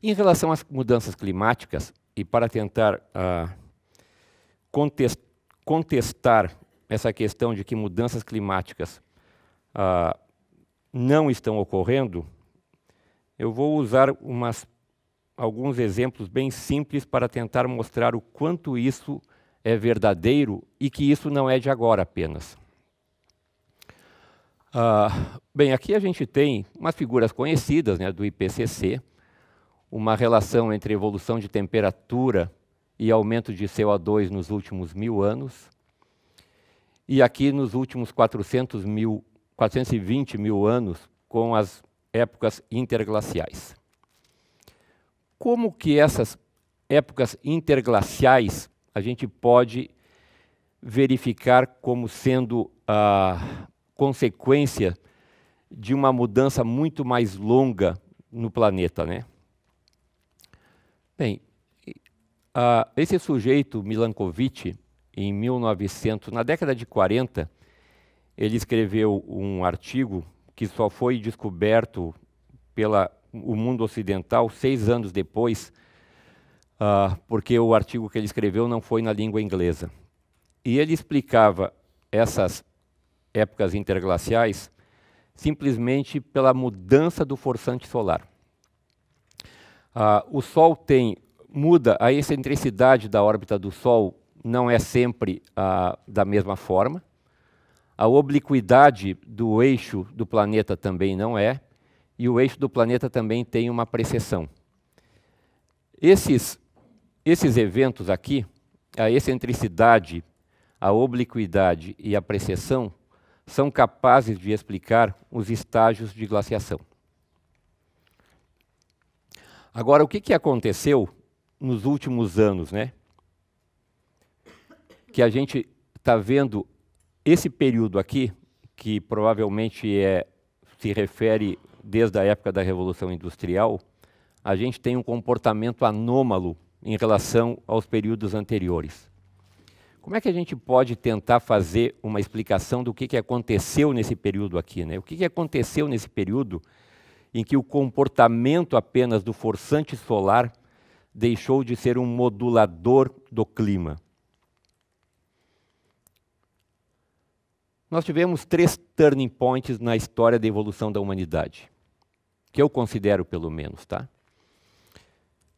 Em relação às mudanças climáticas, e para tentar ah, contest contestar essa questão de que mudanças climáticas ah, não estão ocorrendo, eu vou usar umas, alguns exemplos bem simples para tentar mostrar o quanto isso é verdadeiro e que isso não é de agora apenas. Ah, bem, aqui a gente tem umas figuras conhecidas né, do IPCC, uma relação entre evolução de temperatura e aumento de CO2 nos últimos mil anos. E aqui nos últimos 400 mil, 420 mil anos, com as épocas interglaciais. Como que essas épocas interglaciais a gente pode verificar como sendo ah, consequência de uma mudança muito mais longa no planeta, né? Bem, esse sujeito Milankovitch, em 1900, na década de 40, ele escreveu um artigo que só foi descoberto pela o mundo ocidental seis anos depois, uh, porque o artigo que ele escreveu não foi na língua inglesa. E ele explicava essas épocas interglaciais, simplesmente pela mudança do forçante solar. Ah, o Sol tem muda a excentricidade da órbita do Sol não é sempre ah, da mesma forma. A obliquidade do eixo do planeta também não é, e o eixo do planeta também tem uma precessão. Esses, esses eventos aqui, a excentricidade, a obliquidade e a precessão, são capazes de explicar os estágios de glaciação. Agora, o que, que aconteceu nos últimos anos, né? Que a gente está vendo esse período aqui, que provavelmente é, se refere desde a época da Revolução Industrial, a gente tem um comportamento anômalo em relação aos períodos anteriores. Como é que a gente pode tentar fazer uma explicação do que, que aconteceu nesse período aqui? Né? O que, que aconteceu nesse período em que o comportamento apenas do forçante solar deixou de ser um modulador do clima? Nós tivemos três turning points na história da evolução da humanidade, que eu considero pelo menos, tá?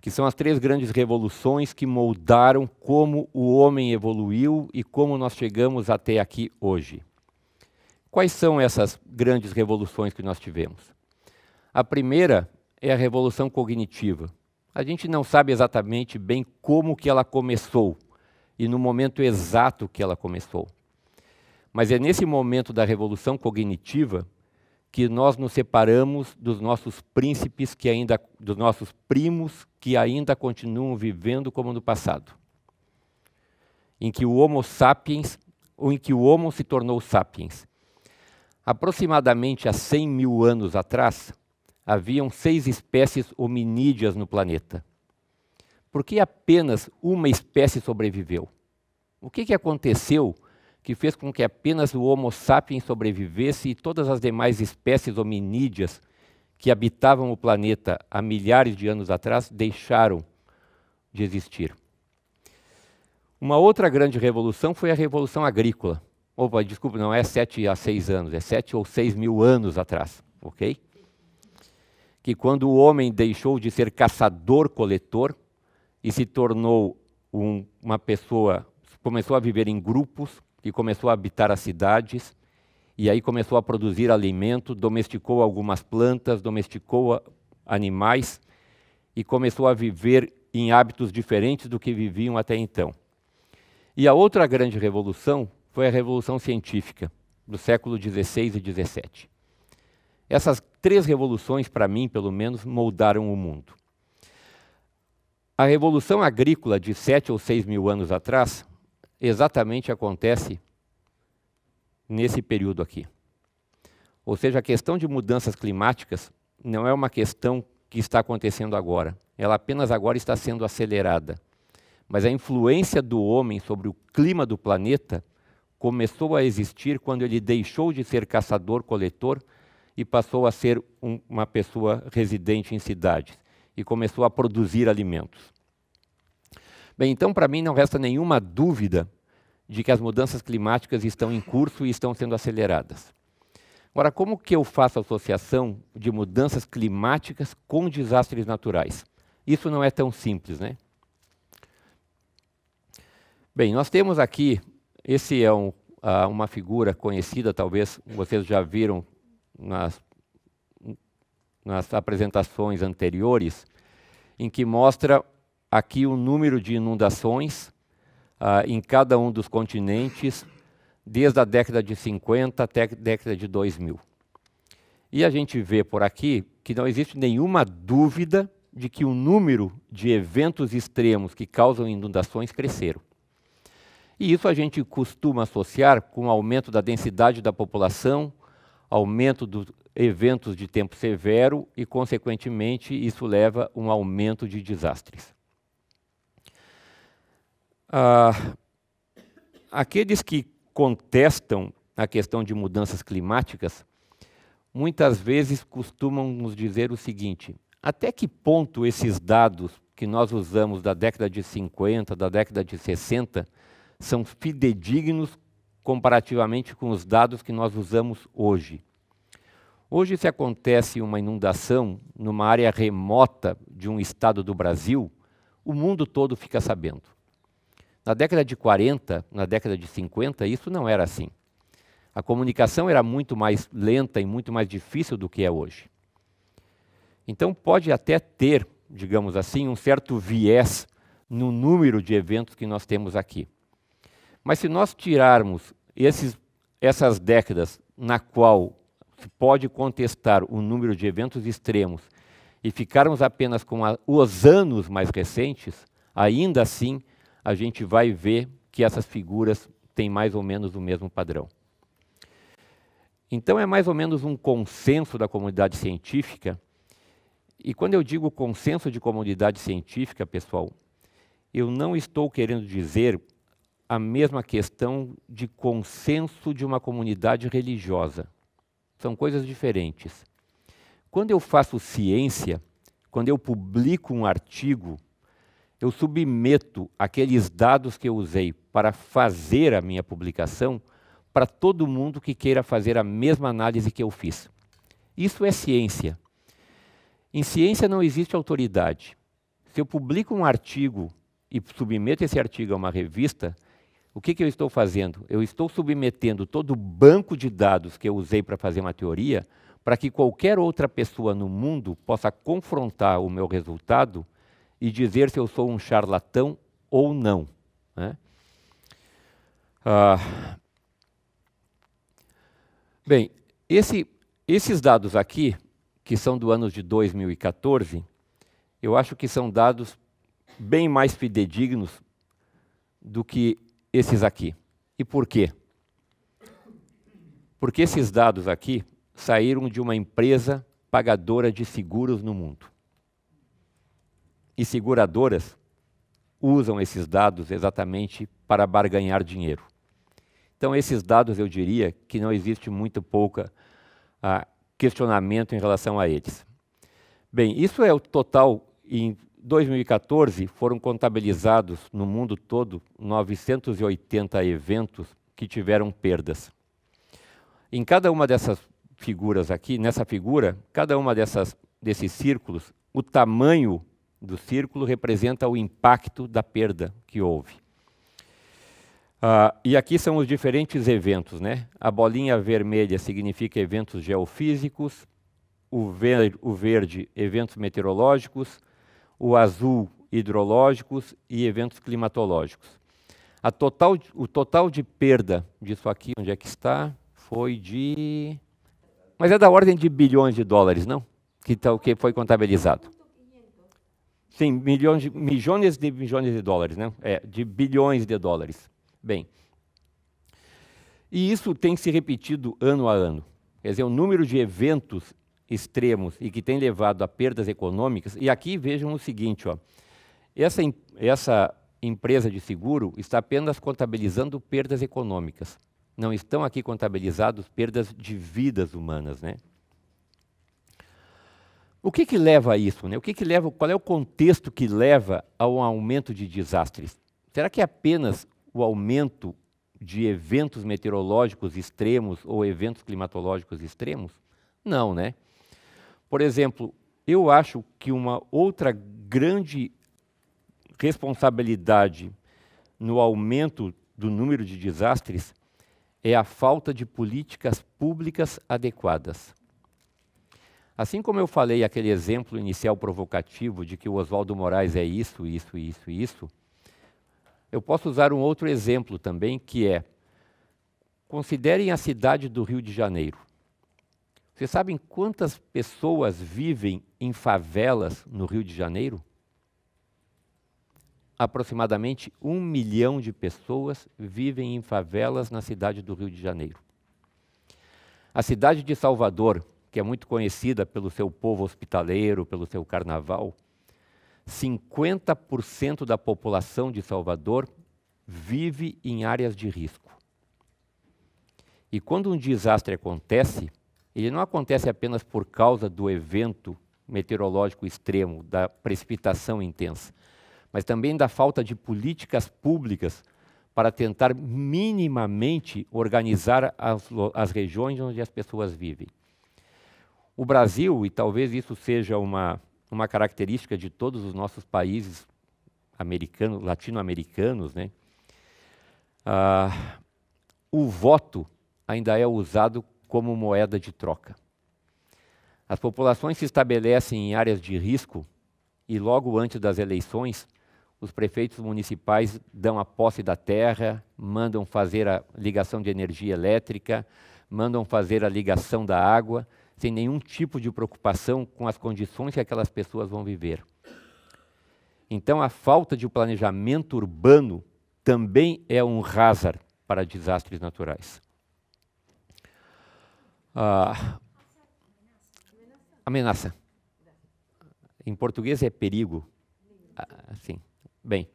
que são as três grandes revoluções que moldaram como o homem evoluiu e como nós chegamos até aqui hoje. Quais são essas grandes revoluções que nós tivemos? A primeira é a revolução cognitiva. A gente não sabe exatamente bem como que ela começou e no momento exato que ela começou. Mas é nesse momento da revolução cognitiva que nós nos separamos dos nossos príncipes que ainda dos nossos primos que ainda continuam vivendo como no passado. Em que o Homo sapiens, ou em que o Homo se tornou sapiens. Aproximadamente há 100 mil anos atrás, haviam seis espécies hominídeas no planeta. Por que apenas uma espécie sobreviveu? O que, que aconteceu que fez com que apenas o Homo sapiens sobrevivesse e todas as demais espécies hominídeas que habitavam o planeta há milhares de anos atrás deixaram de existir. Uma outra grande revolução foi a Revolução Agrícola. Opa, desculpa, não é sete a seis anos, é sete ou seis mil anos atrás, ok? Que quando o homem deixou de ser caçador-coletor e se tornou um, uma pessoa, começou a viver em grupos, que começou a habitar as cidades e aí começou a produzir alimento, domesticou algumas plantas, domesticou animais e começou a viver em hábitos diferentes do que viviam até então. E a outra grande revolução foi a revolução científica do século XVI e XVII. Essas três revoluções, para mim, pelo menos, moldaram o mundo. A revolução agrícola de sete ou seis mil anos atrás exatamente acontece nesse período aqui. Ou seja, a questão de mudanças climáticas não é uma questão que está acontecendo agora. Ela apenas agora está sendo acelerada. Mas a influência do homem sobre o clima do planeta começou a existir quando ele deixou de ser caçador-coletor e passou a ser um, uma pessoa residente em cidades e começou a produzir alimentos. Bem, então, para mim, não resta nenhuma dúvida de que as mudanças climáticas estão em curso e estão sendo aceleradas. Agora, como que eu faço associação de mudanças climáticas com desastres naturais? Isso não é tão simples, né? Bem, nós temos aqui, esse é um, uh, uma figura conhecida, talvez vocês já viram nas, nas apresentações anteriores, em que mostra aqui o número de inundações uh, em cada um dos continentes, desde a década de 50 até a década de 2000. E a gente vê por aqui que não existe nenhuma dúvida de que o número de eventos extremos que causam inundações cresceram. E isso a gente costuma associar com o aumento da densidade da população, aumento dos eventos de tempo severo e, consequentemente, isso leva a um aumento de desastres. Ah, aqueles que contestam a questão de mudanças climáticas muitas vezes costumam nos dizer o seguinte: até que ponto esses dados que nós usamos da década de 50, da década de 60, são fidedignos comparativamente com os dados que nós usamos hoje? Hoje, se acontece uma inundação numa área remota de um estado do Brasil, o mundo todo fica sabendo. Na década de 40, na década de 50, isso não era assim. A comunicação era muito mais lenta e muito mais difícil do que é hoje. Então, pode até ter, digamos assim, um certo viés no número de eventos que nós temos aqui. Mas se nós tirarmos esses, essas décadas na qual se pode contestar o número de eventos extremos e ficarmos apenas com a, os anos mais recentes, ainda assim a gente vai ver que essas figuras têm mais ou menos o mesmo padrão. Então, é mais ou menos um consenso da comunidade científica. E quando eu digo consenso de comunidade científica, pessoal, eu não estou querendo dizer a mesma questão de consenso de uma comunidade religiosa. São coisas diferentes. Quando eu faço ciência, quando eu publico um artigo eu submeto aqueles dados que eu usei para fazer a minha publicação para todo mundo que queira fazer a mesma análise que eu fiz. Isso é ciência. Em ciência não existe autoridade. Se eu publico um artigo e submeto esse artigo a uma revista, o que, que eu estou fazendo? Eu estou submetendo todo o banco de dados que eu usei para fazer uma teoria para que qualquer outra pessoa no mundo possa confrontar o meu resultado e dizer se eu sou um charlatão ou não. Né? Ah, bem, esse, esses dados aqui, que são do ano de 2014, eu acho que são dados bem mais fidedignos do que esses aqui. E por quê? Porque esses dados aqui saíram de uma empresa pagadora de seguros no mundo e seguradoras usam esses dados exatamente para barganhar dinheiro. Então, esses dados, eu diria que não existe muito pouca ah, questionamento em relação a eles. Bem, isso é o total. Em 2014, foram contabilizados no mundo todo 980 eventos que tiveram perdas. Em cada uma dessas figuras aqui, nessa figura, cada uma dessas, desses círculos, o tamanho do círculo representa o impacto da perda que houve. Ah, e aqui são os diferentes eventos, né? A bolinha vermelha significa eventos geofísicos, o, ver, o verde, eventos meteorológicos, o azul, hidrológicos e eventos climatológicos. Total, o total de perda disso aqui, onde é que está, foi de. Mas é da ordem de bilhões de dólares, não? Que, tá, que foi contabilizado. Sim, milhões, milhões de milhões de dólares, né? É, de bilhões de dólares. Bem, e isso tem se repetido ano a ano. Quer dizer, o número de eventos extremos e que tem levado a perdas econômicas. E aqui vejam o seguinte, ó. Essa, essa empresa de seguro está apenas contabilizando perdas econômicas. Não estão aqui contabilizados perdas de vidas humanas, né? O que, que leva a isso? Né? O que, que leva, qual é o contexto que leva a um aumento de desastres? Será que é apenas o aumento de eventos meteorológicos extremos ou eventos climatológicos extremos? Não, né? Por exemplo, eu acho que uma outra grande responsabilidade no aumento do número de desastres é a falta de políticas públicas adequadas. Assim como eu falei aquele exemplo inicial provocativo de que o Oswaldo Moraes é isso, isso, isso, isso, eu posso usar um outro exemplo também, que é: considerem a cidade do Rio de Janeiro. Vocês sabem quantas pessoas vivem em favelas no Rio de Janeiro? Aproximadamente um milhão de pessoas vivem em favelas na cidade do Rio de Janeiro. A cidade de Salvador, que é muito conhecida pelo seu povo hospitaleiro, pelo seu carnaval, 50% da população de Salvador vive em áreas de risco. E quando um desastre acontece, ele não acontece apenas por causa do evento meteorológico extremo, da precipitação intensa, mas também da falta de políticas públicas para tentar minimamente organizar as, as regiões onde as pessoas vivem. O Brasil, e talvez isso seja uma, uma característica de todos os nossos países americanos, latino-americanos, né? Ah, o voto ainda é usado como moeda de troca. As populações se estabelecem em áreas de risco e, logo antes das eleições, os prefeitos municipais dão a posse da terra, mandam fazer a ligação de energia elétrica, mandam fazer a ligação da água sem nenhum tipo de preocupação com as condições que aquelas pessoas vão viver. Então, a falta de planejamento urbano também é um hazard para desastres naturais. Ah, ameaça, Em português é perigo. Ah, sim. Bem,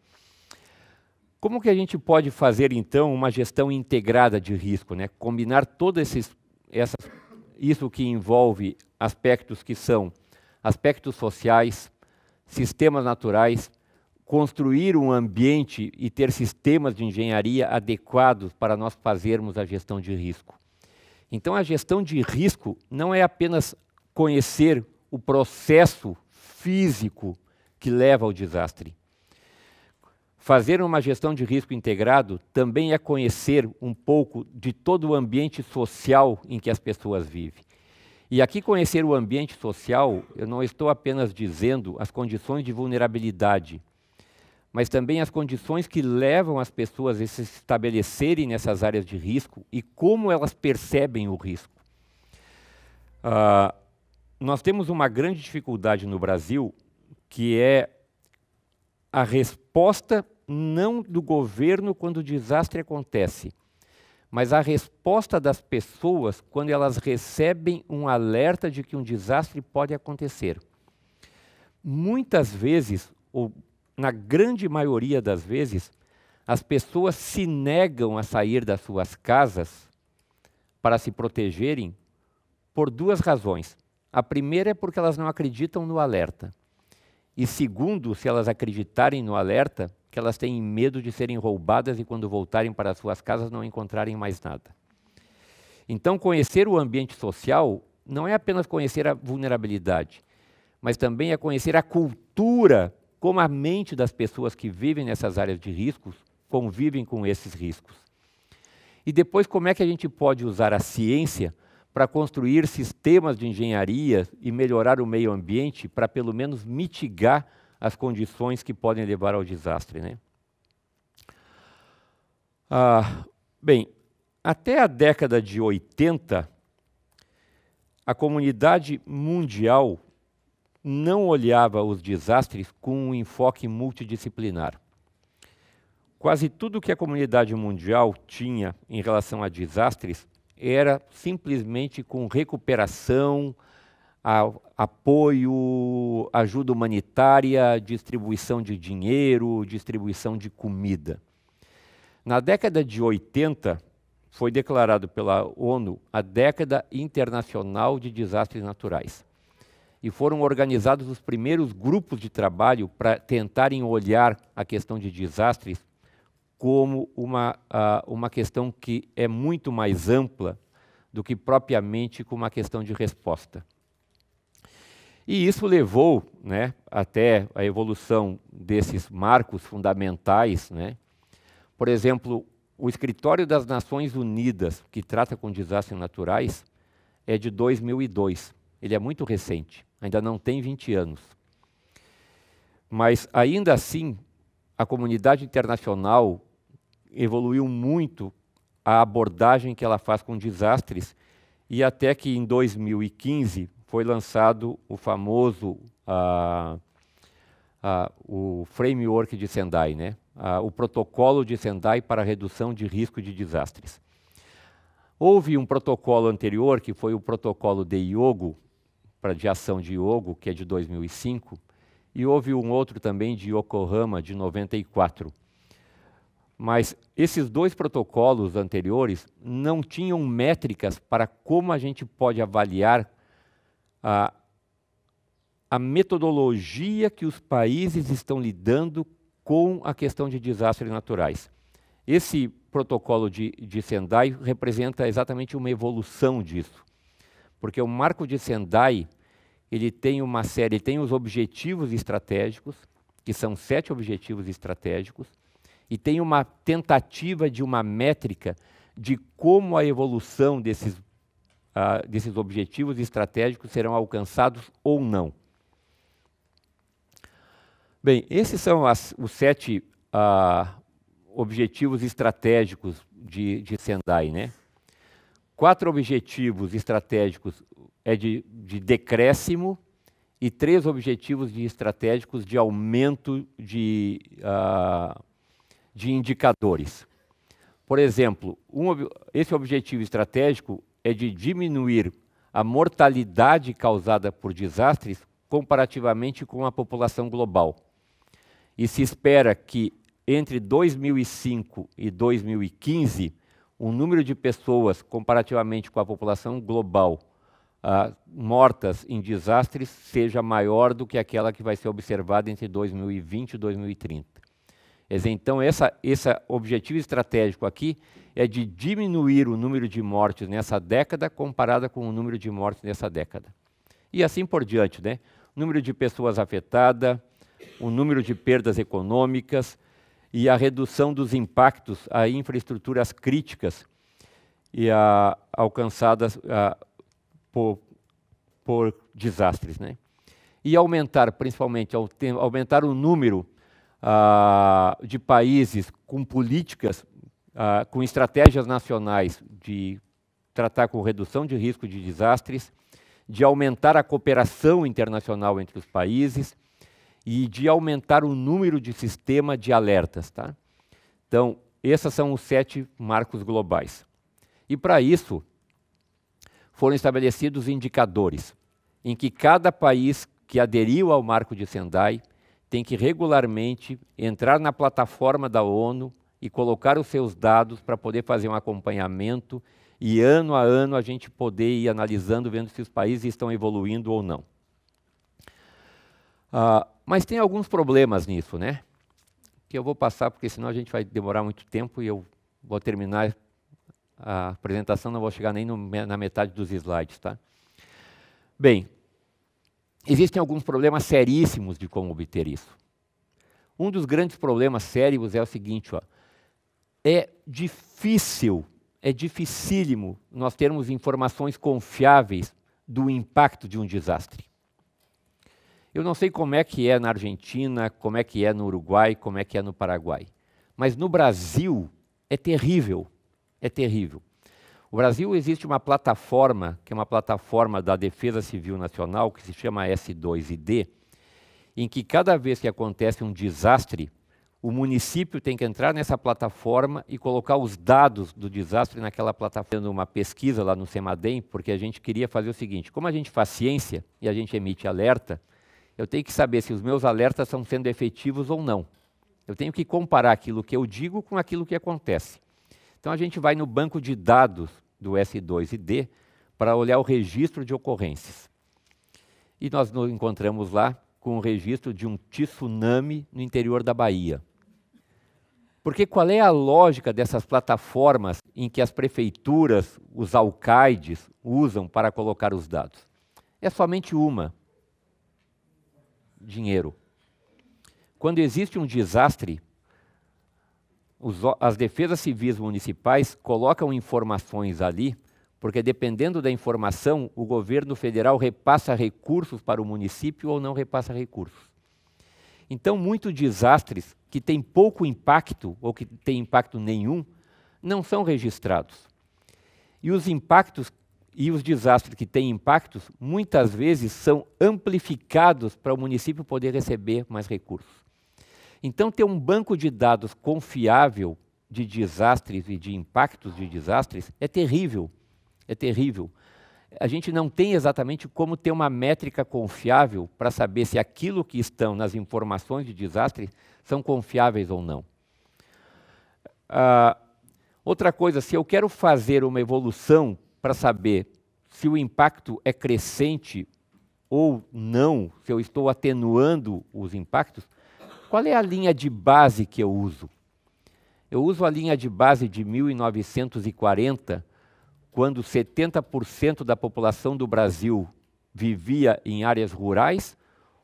como que a gente pode fazer então uma gestão integrada de risco, né? Combinar todas esses, essas isso que envolve aspectos que são aspectos sociais, sistemas naturais, construir um ambiente e ter sistemas de engenharia adequados para nós fazermos a gestão de risco. Então, a gestão de risco não é apenas conhecer o processo físico que leva ao desastre, Fazer uma gestão de risco integrado também é conhecer um pouco de todo o ambiente social em que as pessoas vivem. E aqui conhecer o ambiente social, eu não estou apenas dizendo as condições de vulnerabilidade, mas também as condições que levam as pessoas a se estabelecerem nessas áreas de risco e como elas percebem o risco. Uh, nós temos uma grande dificuldade no Brasil, que é a resposta não do governo quando o desastre acontece, mas a resposta das pessoas quando elas recebem um alerta de que um desastre pode acontecer. Muitas vezes, ou na grande maioria das vezes, as pessoas se negam a sair das suas casas para se protegerem por duas razões. A primeira é porque elas não acreditam no alerta. E segundo, se elas acreditarem no alerta, que elas têm medo de serem roubadas e quando voltarem para suas casas não encontrarem mais nada. Então, conhecer o ambiente social não é apenas conhecer a vulnerabilidade, mas também é conhecer a cultura, como a mente das pessoas que vivem nessas áreas de riscos convivem com esses riscos. E depois, como é que a gente pode usar a ciência para construir sistemas de engenharia e melhorar o meio ambiente para, pelo menos, mitigar as condições que podem levar ao desastre. Né? Ah, bem, até a década de 80, a comunidade mundial não olhava os desastres com um enfoque multidisciplinar. Quase tudo que a comunidade mundial tinha em relação a desastres era simplesmente com recuperação, a, apoio, ajuda humanitária, distribuição de dinheiro, distribuição de comida. Na década de 80, foi declarado pela ONU a década internacional de desastres naturais. E foram organizados os primeiros grupos de trabalho para tentarem olhar a questão de desastres como uma, uh, uma questão que é muito mais ampla do que propriamente como uma questão de resposta. E isso levou né, até a evolução desses marcos fundamentais. Né? Por exemplo, o Escritório das Nações Unidas, que trata com desastres naturais, é de 2002. Ele é muito recente, ainda não tem 20 anos. Mas, ainda assim, a comunidade internacional evoluiu muito a abordagem que ela faz com desastres e até que em 2015 foi lançado o famoso ah, ah, o framework de Sendai, né? Ah, o protocolo de Sendai para redução de risco de desastres. Houve um protocolo anterior, que foi o protocolo de Iogo, para de ação de Iogo, que é de 2005, e houve um outro também de Yokohama, de 94. Mas esses dois protocolos anteriores não tinham métricas para como a gente pode avaliar a, a metodologia que os países estão lidando com a questão de desastres naturais. Esse protocolo de, de Sendai representa exatamente uma evolução disso, porque o marco de Sendai ele tem uma série, tem os objetivos estratégicos, que são sete objetivos estratégicos, e tem uma tentativa de uma métrica de como a evolução desses ah, desses objetivos estratégicos serão alcançados ou não. Bem, esses são as, os sete ah, objetivos estratégicos de, de, Sendai. Né? Quatro objetivos estratégicos é de, de decréscimo e três objetivos de estratégicos de aumento de, uh, de indicadores. Por exemplo, um, esse objetivo estratégico é de diminuir a mortalidade causada por desastres comparativamente com a população global. E se espera que entre 2005 e 2015, o número de pessoas, comparativamente com a população global, uh, mortas em desastres, seja maior do que aquela que vai ser observada entre 2020 e 2030. Então, essa, esse objetivo estratégico aqui é de diminuir o número de mortes nessa década comparada com o número de mortes nessa década. E assim por diante, né? O número de pessoas afetadas, o número de perdas econômicas e a redução dos impactos a infraestruturas críticas e a, alcançadas a, por, por desastres, né? E aumentar, principalmente, aumentar o número ah, de países com políticas ah, com estratégias nacionais de tratar com redução de risco de desastres, de aumentar a cooperação internacional entre os países e de aumentar o número de sistema de alertas. Tá? Então, esses são os sete marcos globais. E para isso, foram estabelecidos indicadores em que cada país que aderiu ao marco de Sendai tem que regularmente entrar na plataforma da ONU e colocar os seus dados para poder fazer um acompanhamento e ano a ano a gente poder ir analisando, vendo se os países estão evoluindo ou não. Uh, mas tem alguns problemas nisso, né? Que eu vou passar, porque senão a gente vai demorar muito tempo e eu vou terminar a apresentação, não vou chegar nem no, na metade dos slides, tá? Bem, existem alguns problemas seríssimos de como obter isso. Um dos grandes problemas sérios é o seguinte, ó, é difícil, é dificílimo nós termos informações confiáveis do impacto de um desastre. Eu não sei como é que é na Argentina, como é que é no Uruguai, como é que é no Paraguai, mas no Brasil é terrível, é terrível. O Brasil existe uma plataforma, que é uma plataforma da Defesa Civil Nacional, que se chama S2ID, em que cada vez que acontece um desastre, o município tem que entrar nessa plataforma e colocar os dados do desastre naquela plataforma, tendo uma pesquisa lá no Semadem, porque a gente queria fazer o seguinte, como a gente faz ciência e a gente emite alerta, eu tenho que saber se os meus alertas estão sendo efetivos ou não. Eu tenho que comparar aquilo que eu digo com aquilo que acontece. Então a gente vai no banco de dados do S2ID para olhar o registro de ocorrências. E nós nos encontramos lá com o registro de um tsunami no interior da Bahia. Porque qual é a lógica dessas plataformas em que as prefeituras, os alcaides, usam para colocar os dados? É somente uma: dinheiro. Quando existe um desastre, os, as defesas civis municipais colocam informações ali, porque dependendo da informação, o governo federal repassa recursos para o município ou não repassa recursos. Então, muitos desastres que têm pouco impacto ou que têm impacto nenhum, não são registrados. E os impactos e os desastres que têm impactos muitas vezes são amplificados para o município poder receber mais recursos. Então, ter um banco de dados confiável de desastres e de impactos de desastres é terrível. É terrível. A gente não tem exatamente como ter uma métrica confiável para saber se aquilo que estão nas informações de desastre são confiáveis ou não. Uh, outra coisa, se eu quero fazer uma evolução para saber se o impacto é crescente ou não, se eu estou atenuando os impactos, qual é a linha de base que eu uso? Eu uso a linha de base de 1940, quando 70% da população do Brasil vivia em áreas rurais,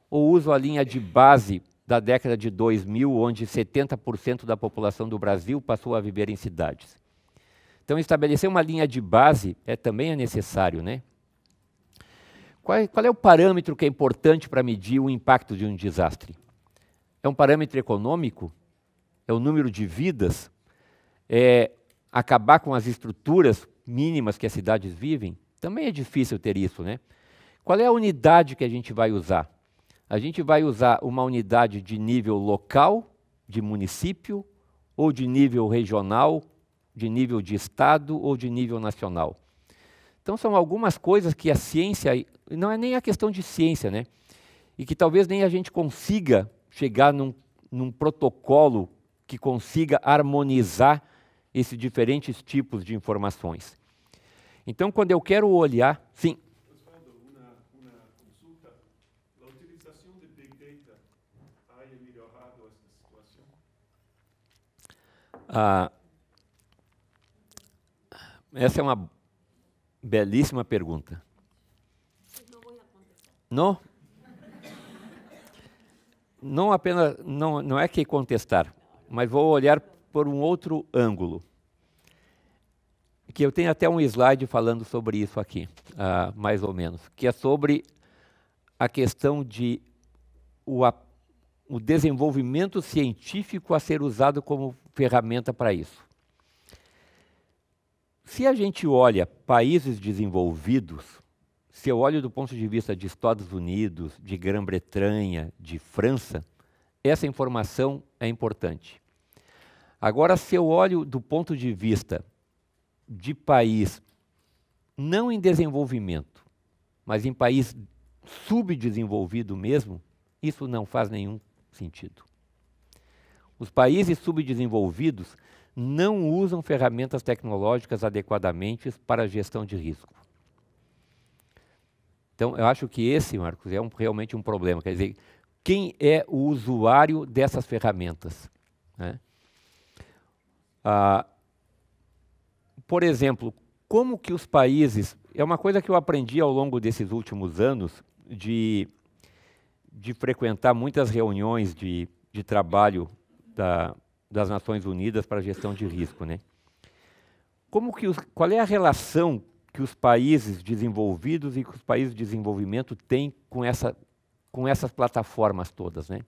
ou uso a linha de base da década de 2000, onde 70% da população do Brasil passou a viver em cidades. Então, estabelecer uma linha de base é, também é necessário. Né? Qual, é, qual é o parâmetro que é importante para medir o impacto de um desastre? É um parâmetro econômico? É o número de vidas? É acabar com as estruturas mínimas que as cidades vivem? Também é difícil ter isso, né? Qual é a unidade que a gente vai usar? a gente vai usar uma unidade de nível local, de município, ou de nível regional, de nível de estado ou de nível nacional. Então são algumas coisas que a ciência, não é nem a questão de ciência, né? E que talvez nem a gente consiga chegar num, num protocolo que consiga harmonizar esses diferentes tipos de informações. Então, quando eu quero olhar, sim, Ah, essa é uma belíssima pergunta. Não? Não apenas, não, não é que contestar, mas vou olhar por um outro ângulo. Que eu tenho até um slide falando sobre isso aqui, ah, mais ou menos, que é sobre a questão de o apego o desenvolvimento científico a ser usado como ferramenta para isso. Se a gente olha países desenvolvidos, se eu olho do ponto de vista de Estados Unidos, de Grã-Bretanha, de França, essa informação é importante. Agora, se eu olho do ponto de vista de país não em desenvolvimento, mas em país subdesenvolvido mesmo, isso não faz nenhum sentido. Os países subdesenvolvidos não usam ferramentas tecnológicas adequadamente para a gestão de risco. Então, eu acho que esse, Marcos, é um, realmente um problema. Quer dizer, quem é o usuário dessas ferramentas? Né? Ah, por exemplo, como que os países... É uma coisa que eu aprendi ao longo desses últimos anos de de frequentar muitas reuniões de, de trabalho da, das Nações Unidas para gestão de risco, né? Como que os, qual é a relação que os países desenvolvidos e que os países de desenvolvimento têm com, essa, com essas plataformas todas, né?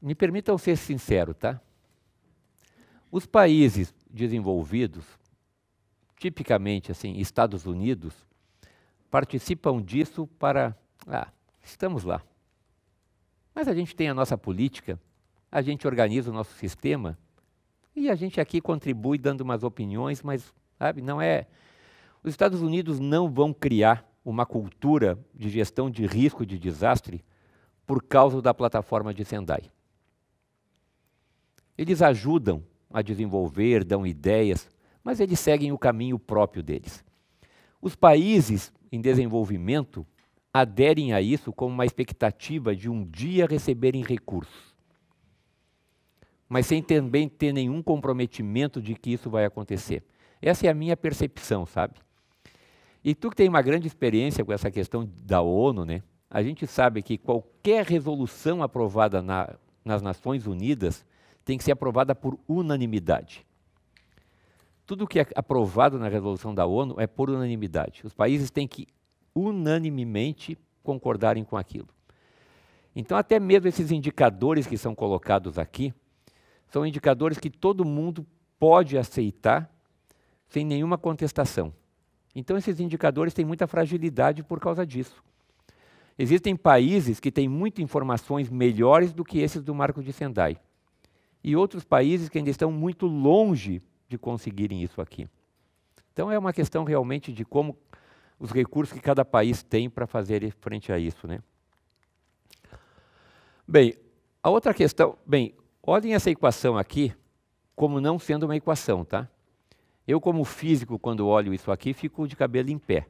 Me permitam ser sincero, tá? Os países desenvolvidos, tipicamente assim, Estados Unidos, participam disso para. Ah, estamos lá. Mas a gente tem a nossa política, a gente organiza o nosso sistema e a gente aqui contribui dando umas opiniões, mas, sabe, não é. Os Estados Unidos não vão criar uma cultura de gestão de risco de desastre por causa da plataforma de Sendai. Eles ajudam a desenvolver, dão ideias, mas eles seguem o caminho próprio deles. Os países em desenvolvimento aderem a isso com uma expectativa de um dia receberem recursos, mas sem também ter nenhum comprometimento de que isso vai acontecer. Essa é a minha percepção, sabe? E tu que tem uma grande experiência com essa questão da ONU, né? A gente sabe que qualquer resolução aprovada na, nas Nações Unidas tem que ser aprovada por unanimidade tudo que é aprovado na resolução da ONU é por unanimidade. Os países têm que unanimemente concordarem com aquilo. Então, até mesmo esses indicadores que são colocados aqui são indicadores que todo mundo pode aceitar sem nenhuma contestação. Então, esses indicadores têm muita fragilidade por causa disso. Existem países que têm muitas informações melhores do que esses do Marco de Sendai. E outros países que ainda estão muito longe de conseguirem isso aqui. Então é uma questão realmente de como os recursos que cada país tem para fazer frente a isso, né? Bem, a outra questão, bem, olhem essa equação aqui como não sendo uma equação, tá? Eu como físico quando olho isso aqui fico de cabelo em pé.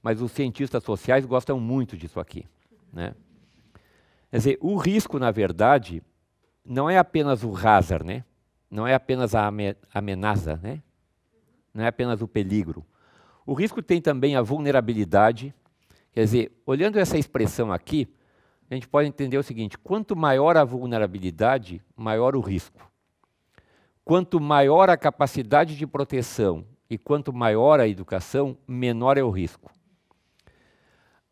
Mas os cientistas sociais gostam muito disso aqui, né? Quer dizer, o risco, na verdade, não é apenas o hazard, né? Não é apenas a ameaça, né? não é apenas o peligro. O risco tem também a vulnerabilidade. Quer dizer, olhando essa expressão aqui, a gente pode entender o seguinte: quanto maior a vulnerabilidade, maior o risco. Quanto maior a capacidade de proteção e quanto maior a educação, menor é o risco.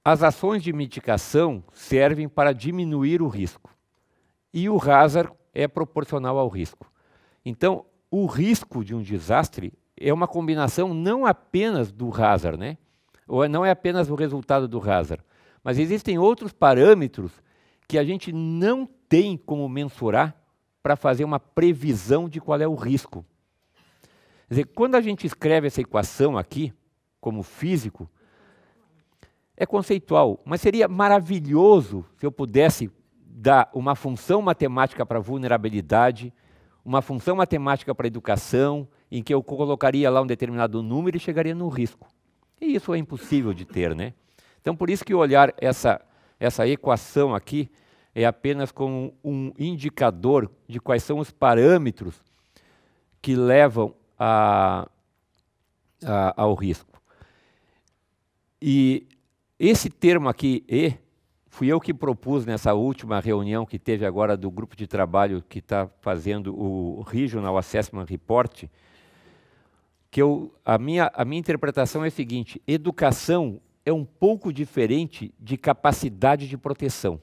As ações de mitigação servem para diminuir o risco e o hazard é proporcional ao risco. Então, o risco de um desastre é uma combinação não apenas do hazard, né? Ou é, não é apenas o resultado do hazard, mas existem outros parâmetros que a gente não tem como mensurar para fazer uma previsão de qual é o risco. Quer dizer, quando a gente escreve essa equação aqui, como físico, é conceitual, mas seria maravilhoso se eu pudesse dar uma função matemática para vulnerabilidade, vulnerabilidade uma função matemática para a educação, em que eu colocaria lá um determinado número e chegaria no risco. E isso é impossível de ter, né? Então, por isso que olhar essa, essa equação aqui é apenas como um indicador de quais são os parâmetros que levam a, a, ao risco. E esse termo aqui, E, Fui eu que propus nessa última reunião que teve agora do grupo de trabalho que está fazendo o Regional Assessment Report, que eu, a, minha, a minha interpretação é a seguinte: educação é um pouco diferente de capacidade de proteção.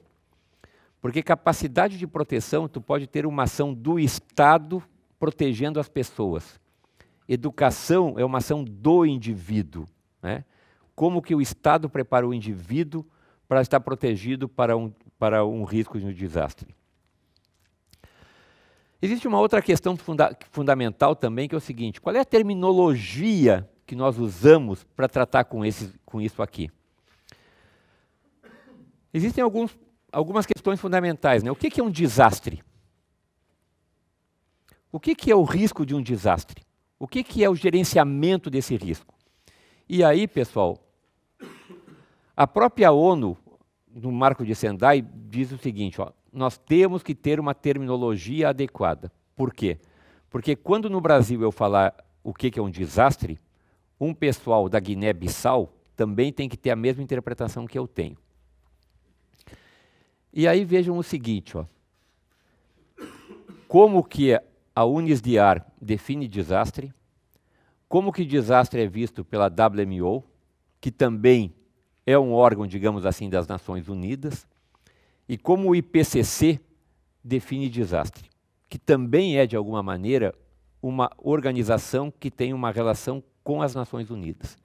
Porque capacidade de proteção, tu pode ter uma ação do Estado protegendo as pessoas. Educação é uma ação do indivíduo. Né? Como que o Estado prepara o indivíduo para estar protegido para um, para um risco de um desastre. Existe uma outra questão funda fundamental também, que é o seguinte: qual é a terminologia que nós usamos para tratar com, esse, com isso aqui? Existem alguns, algumas questões fundamentais. Né? O que, que é um desastre? O que, que é o risco de um desastre? O que, que é o gerenciamento desse risco? E aí, pessoal, a própria ONU, no marco de Sendai, diz o seguinte: ó, nós temos que ter uma terminologia adequada. Por quê? Porque quando no Brasil eu falar o que, é um desastre, um pessoal da Guiné-Bissau também tem que ter a mesma interpretação que eu tenho. E aí vejam o seguinte, ó. como que a Unis define desastre, como que desastre é visto pela WMO, que também é um órgão, digamos assim, das Nações Unidas, e como o IPCC define desastre, que também é, de alguma maneira, uma organização que tem uma relação com as Nações Unidas.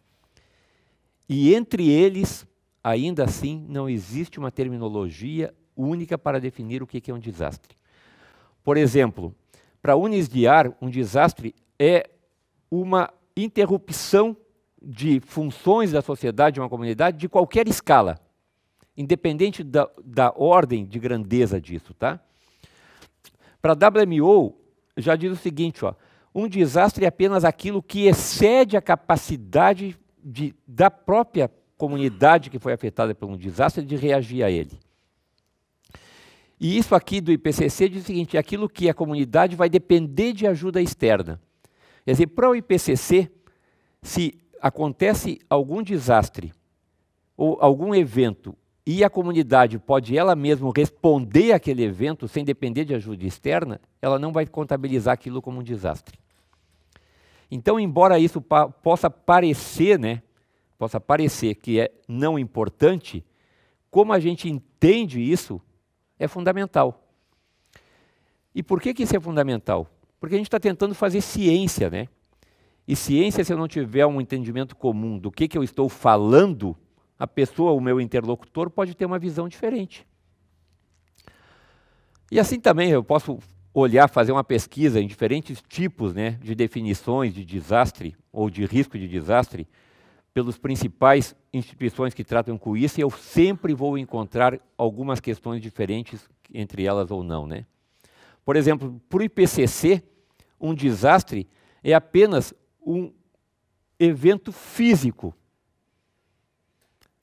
E entre eles, ainda assim, não existe uma terminologia única para definir o que é um desastre. Por exemplo, para a Unisdiar, um desastre é uma interrupção de funções da sociedade, de uma comunidade, de qualquer escala, independente da, da ordem de grandeza disso. Tá? Para WMO, já diz o seguinte: ó, um desastre é apenas aquilo que excede a capacidade de, da própria comunidade que foi afetada por um desastre de reagir a ele. E isso aqui do IPCC diz o seguinte: é aquilo que a comunidade vai depender de ajuda externa. Quer dizer, para o IPCC, se acontece algum desastre ou algum evento e a comunidade pode ela mesma responder àquele evento sem depender de ajuda externa, ela não vai contabilizar aquilo como um desastre. Então, embora isso pa possa parecer, né, possa parecer que é não importante, como a gente entende isso é fundamental. E por que, que isso é fundamental? Porque a gente está tentando fazer ciência, né? E ciência, se eu não tiver um entendimento comum do que, que eu estou falando, a pessoa, o meu interlocutor, pode ter uma visão diferente. E assim também eu posso olhar, fazer uma pesquisa em diferentes tipos né, de definições de desastre ou de risco de desastre pelos principais instituições que tratam com isso e eu sempre vou encontrar algumas questões diferentes entre elas ou não, né? Por exemplo, para o IPCC, um desastre é apenas um evento físico.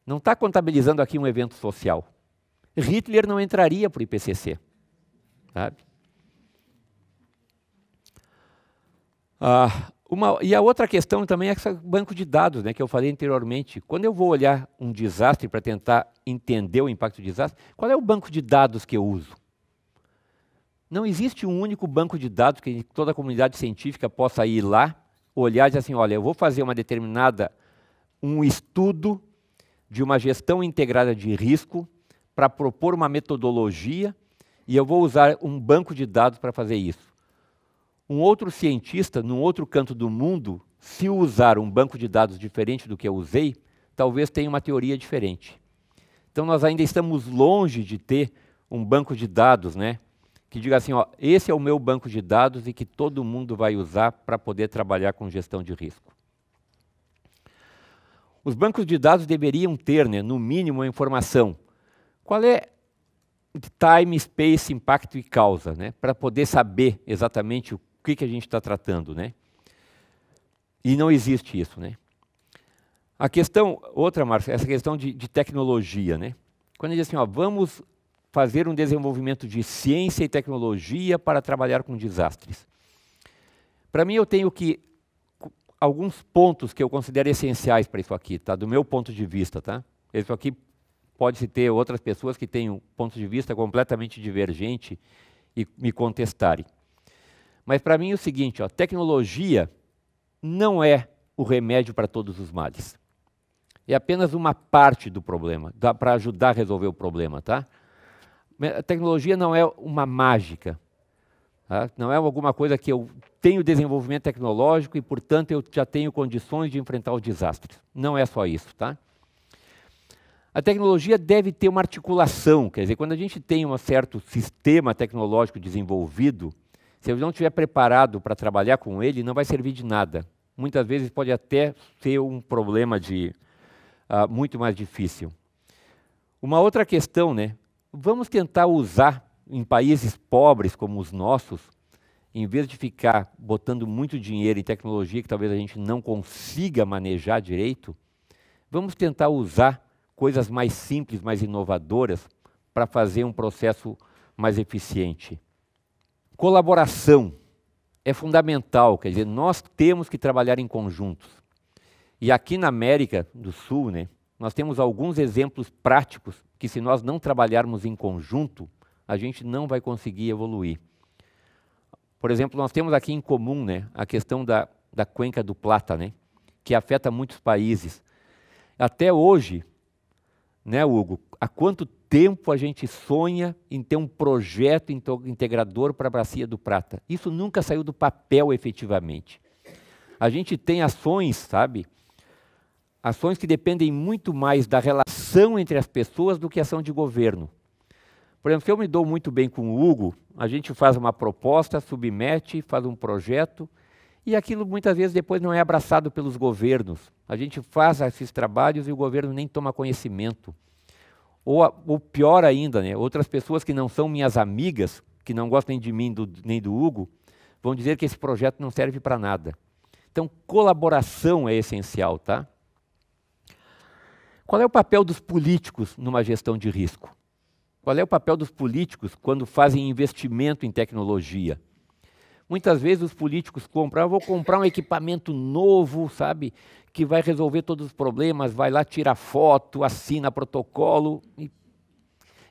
Não está contabilizando aqui um evento social. Hitler não entraria para o IPCC. Sabe? Ah, uma, e a outra questão também é esse banco de dados né, que eu falei anteriormente. Quando eu vou olhar um desastre para tentar entender o impacto do desastre, qual é o banco de dados que eu uso? Não existe um único banco de dados que toda a comunidade científica possa ir lá olhar e dizer assim, olha, eu vou fazer uma determinada, um estudo de uma gestão integrada de risco para propor uma metodologia e eu vou usar um banco de dados para fazer isso. Um outro cientista, num outro canto do mundo, se usar um banco de dados diferente do que eu usei, talvez tenha uma teoria diferente. Então nós ainda estamos longe de ter um banco de dados, né, que diga assim, ó, esse é o meu banco de dados e que todo mundo vai usar para poder trabalhar com gestão de risco. Os bancos de dados deveriam ter, né, no mínimo, a informação. Qual é time, space, impacto e causa, né, para poder saber exatamente o que, que a gente está tratando. Né? E não existe isso. Né? A questão, outra, Márcia, essa questão de, de tecnologia. Né? Quando diz assim, ó, vamos fazer um desenvolvimento de ciência e tecnologia para trabalhar com desastres. Para mim, eu tenho que alguns pontos que eu considero essenciais para isso aqui, tá? Do meu ponto de vista, tá? Isso aqui pode-se ter outras pessoas que tenham um ponto de vista completamente divergente e me contestarem. Mas para mim é o seguinte, ó, tecnologia não é o remédio para todos os males. É apenas uma parte do problema, dá para ajudar a resolver o problema, tá? A tecnologia não é uma mágica. Tá? Não é alguma coisa que eu tenho desenvolvimento tecnológico e, portanto, eu já tenho condições de enfrentar o desastre. Não é só isso, tá? A tecnologia deve ter uma articulação, quer dizer, quando a gente tem um certo sistema tecnológico desenvolvido, se eu não estiver preparado para trabalhar com ele, não vai servir de nada. Muitas vezes pode até ser um problema de uh, muito mais difícil. Uma outra questão, né? Vamos tentar usar em países pobres como os nossos, em vez de ficar botando muito dinheiro em tecnologia que talvez a gente não consiga manejar direito, vamos tentar usar coisas mais simples, mais inovadoras, para fazer um processo mais eficiente. Colaboração é fundamental, quer dizer, nós temos que trabalhar em conjuntos. E aqui na América do Sul, né, nós temos alguns exemplos práticos que, se nós não trabalharmos em conjunto, a gente não vai conseguir evoluir. Por exemplo, nós temos aqui em comum né, a questão da, da Cuenca do Plata, né, que afeta muitos países. Até hoje, né, Hugo, há quanto tempo a gente sonha em ter um projeto integrador para a Bacia do Prata? Isso nunca saiu do papel efetivamente. A gente tem ações, sabe, Ações que dependem muito mais da relação entre as pessoas do que ação de governo. Por exemplo, se eu me dou muito bem com o Hugo, a gente faz uma proposta, submete, faz um projeto, e aquilo muitas vezes depois não é abraçado pelos governos. A gente faz esses trabalhos e o governo nem toma conhecimento. Ou, ou pior ainda, né, outras pessoas que não são minhas amigas, que não gostam de mim do, nem do Hugo, vão dizer que esse projeto não serve para nada. Então, colaboração é essencial, tá? Qual é o papel dos políticos numa gestão de risco? Qual é o papel dos políticos quando fazem investimento em tecnologia? Muitas vezes os políticos compram, ah, vou comprar um equipamento novo, sabe, que vai resolver todos os problemas, vai lá, tira foto, assina protocolo. E,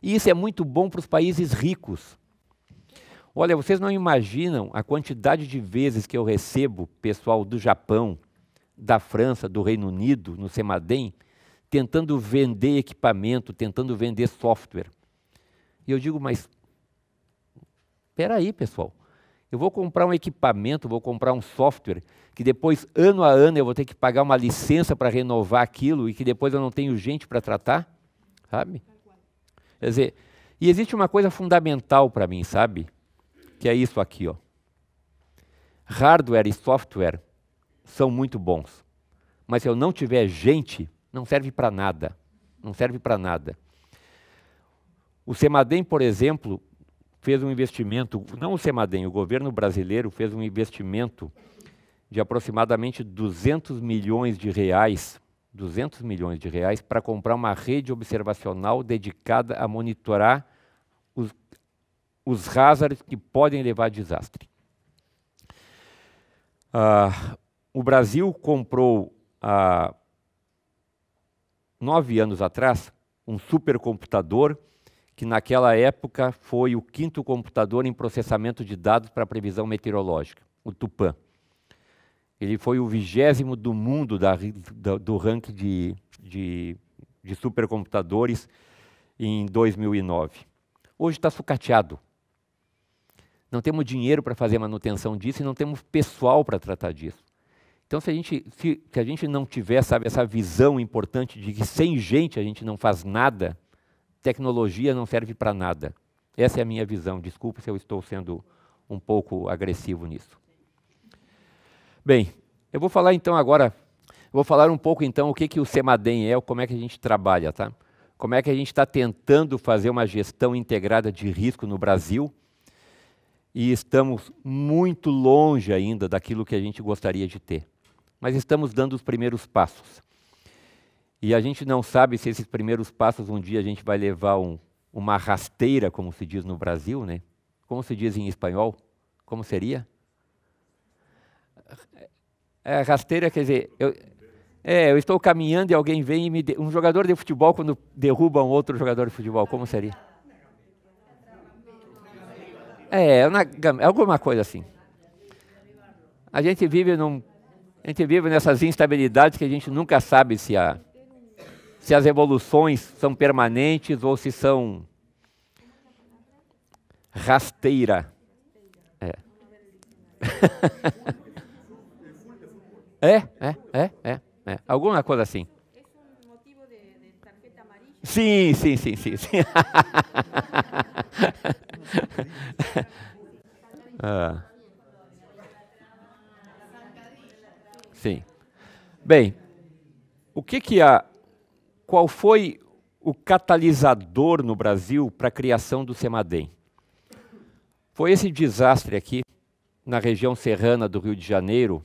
e isso é muito bom para os países ricos. Olha, vocês não imaginam a quantidade de vezes que eu recebo pessoal do Japão, da França, do Reino Unido, no Semadem, tentando vender equipamento, tentando vender software. E eu digo, mas espera aí, pessoal. Eu vou comprar um equipamento, vou comprar um software, que depois, ano a ano, eu vou ter que pagar uma licença para renovar aquilo e que depois eu não tenho gente para tratar, sabe? Quer dizer, e existe uma coisa fundamental para mim, sabe? Que é isso aqui, ó. Hardware e software são muito bons, mas se eu não tiver gente não serve para nada. Não serve para nada. O Semadem, por exemplo, fez um investimento, não o Semadem, o governo brasileiro fez um investimento de aproximadamente 200 milhões de reais, 200 milhões de reais para comprar uma rede observacional dedicada a monitorar os, os hazards que podem levar a desastre. Uh, o Brasil comprou a uh, nove anos atrás, um supercomputador que naquela época foi o quinto computador em processamento de dados para previsão meteorológica, o Tupan. Ele foi o vigésimo do mundo da, da, do ranking de, de, de supercomputadores em 2009. Hoje está sucateado. Não temos dinheiro para fazer manutenção disso e não temos pessoal para tratar disso. Então, se a gente, se, se a gente não tiver sabe, essa visão importante de que sem gente a gente não faz nada, tecnologia não serve para nada. Essa é a minha visão. Desculpe se eu estou sendo um pouco agressivo nisso. Bem, eu vou falar então agora, vou falar um pouco então o que, que o Semadem é, como é que a gente trabalha, tá? Como é que a gente está tentando fazer uma gestão integrada de risco no Brasil e estamos muito longe ainda daquilo que a gente gostaria de ter mas estamos dando os primeiros passos. E a gente não sabe se esses primeiros passos um dia a gente vai levar um, uma rasteira, como se diz no Brasil, né? Como se diz em espanhol? Como seria? É, rasteira, quer dizer, eu, é, eu estou caminhando e alguém vem e me. De... Um jogador de futebol, quando derruba um outro jogador de futebol, como seria? É, alguma coisa assim. A gente vive num a gente vive nessas instabilidades que a gente nunca sabe se, há, se as evoluções são permanentes ou se são rasteira. É. é, é, é, é, é. Alguma coisa assim. Sim, sim, sim, sim. sim. ah. Sim. Bem, o que que a qual foi o catalisador no Brasil para a criação do Semadem? Foi esse desastre aqui na região serrana do Rio de Janeiro,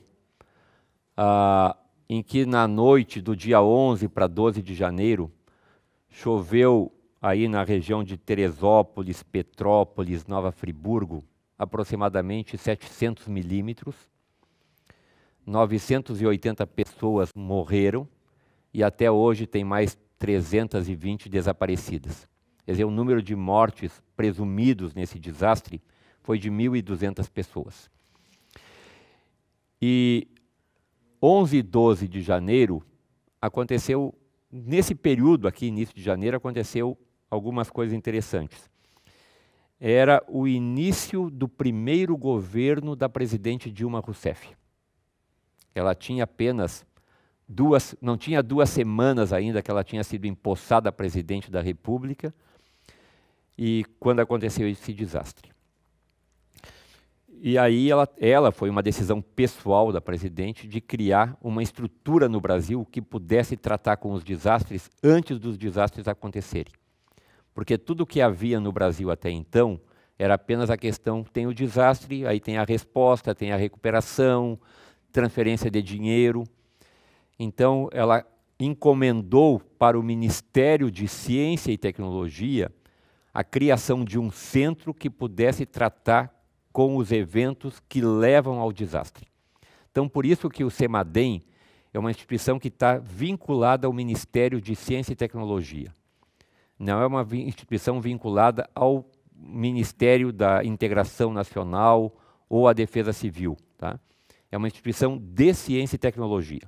ah, em que na noite do dia 11 para 12 de janeiro choveu aí na região de Teresópolis, Petrópolis, Nova Friburgo, aproximadamente 700 milímetros, 980 pessoas morreram e até hoje tem mais 320 desaparecidas. Quer dizer, o número de mortes presumidos nesse desastre foi de 1.200 pessoas. E 11 e 12 de janeiro aconteceu, nesse período aqui, início de janeiro, aconteceu algumas coisas interessantes. Era o início do primeiro governo da presidente Dilma Rousseff. Ela tinha apenas duas, não tinha duas semanas ainda que ela tinha sido empossada presidente da República, e quando aconteceu esse desastre. E aí ela, ela foi uma decisão pessoal da presidente de criar uma estrutura no Brasil que pudesse tratar com os desastres antes dos desastres acontecerem. Porque tudo o que havia no Brasil até então era apenas a questão, tem o desastre, aí tem a resposta, tem a recuperação, transferência de dinheiro. Então, ela encomendou para o Ministério de Ciência e Tecnologia a criação de um centro que pudesse tratar com os eventos que levam ao desastre. Então, por isso que o SEMADEM é uma instituição que está vinculada ao Ministério de Ciência e Tecnologia. Não é uma instituição vinculada ao Ministério da Integração Nacional ou à Defesa Civil. Tá? é uma instituição de ciência e tecnologia.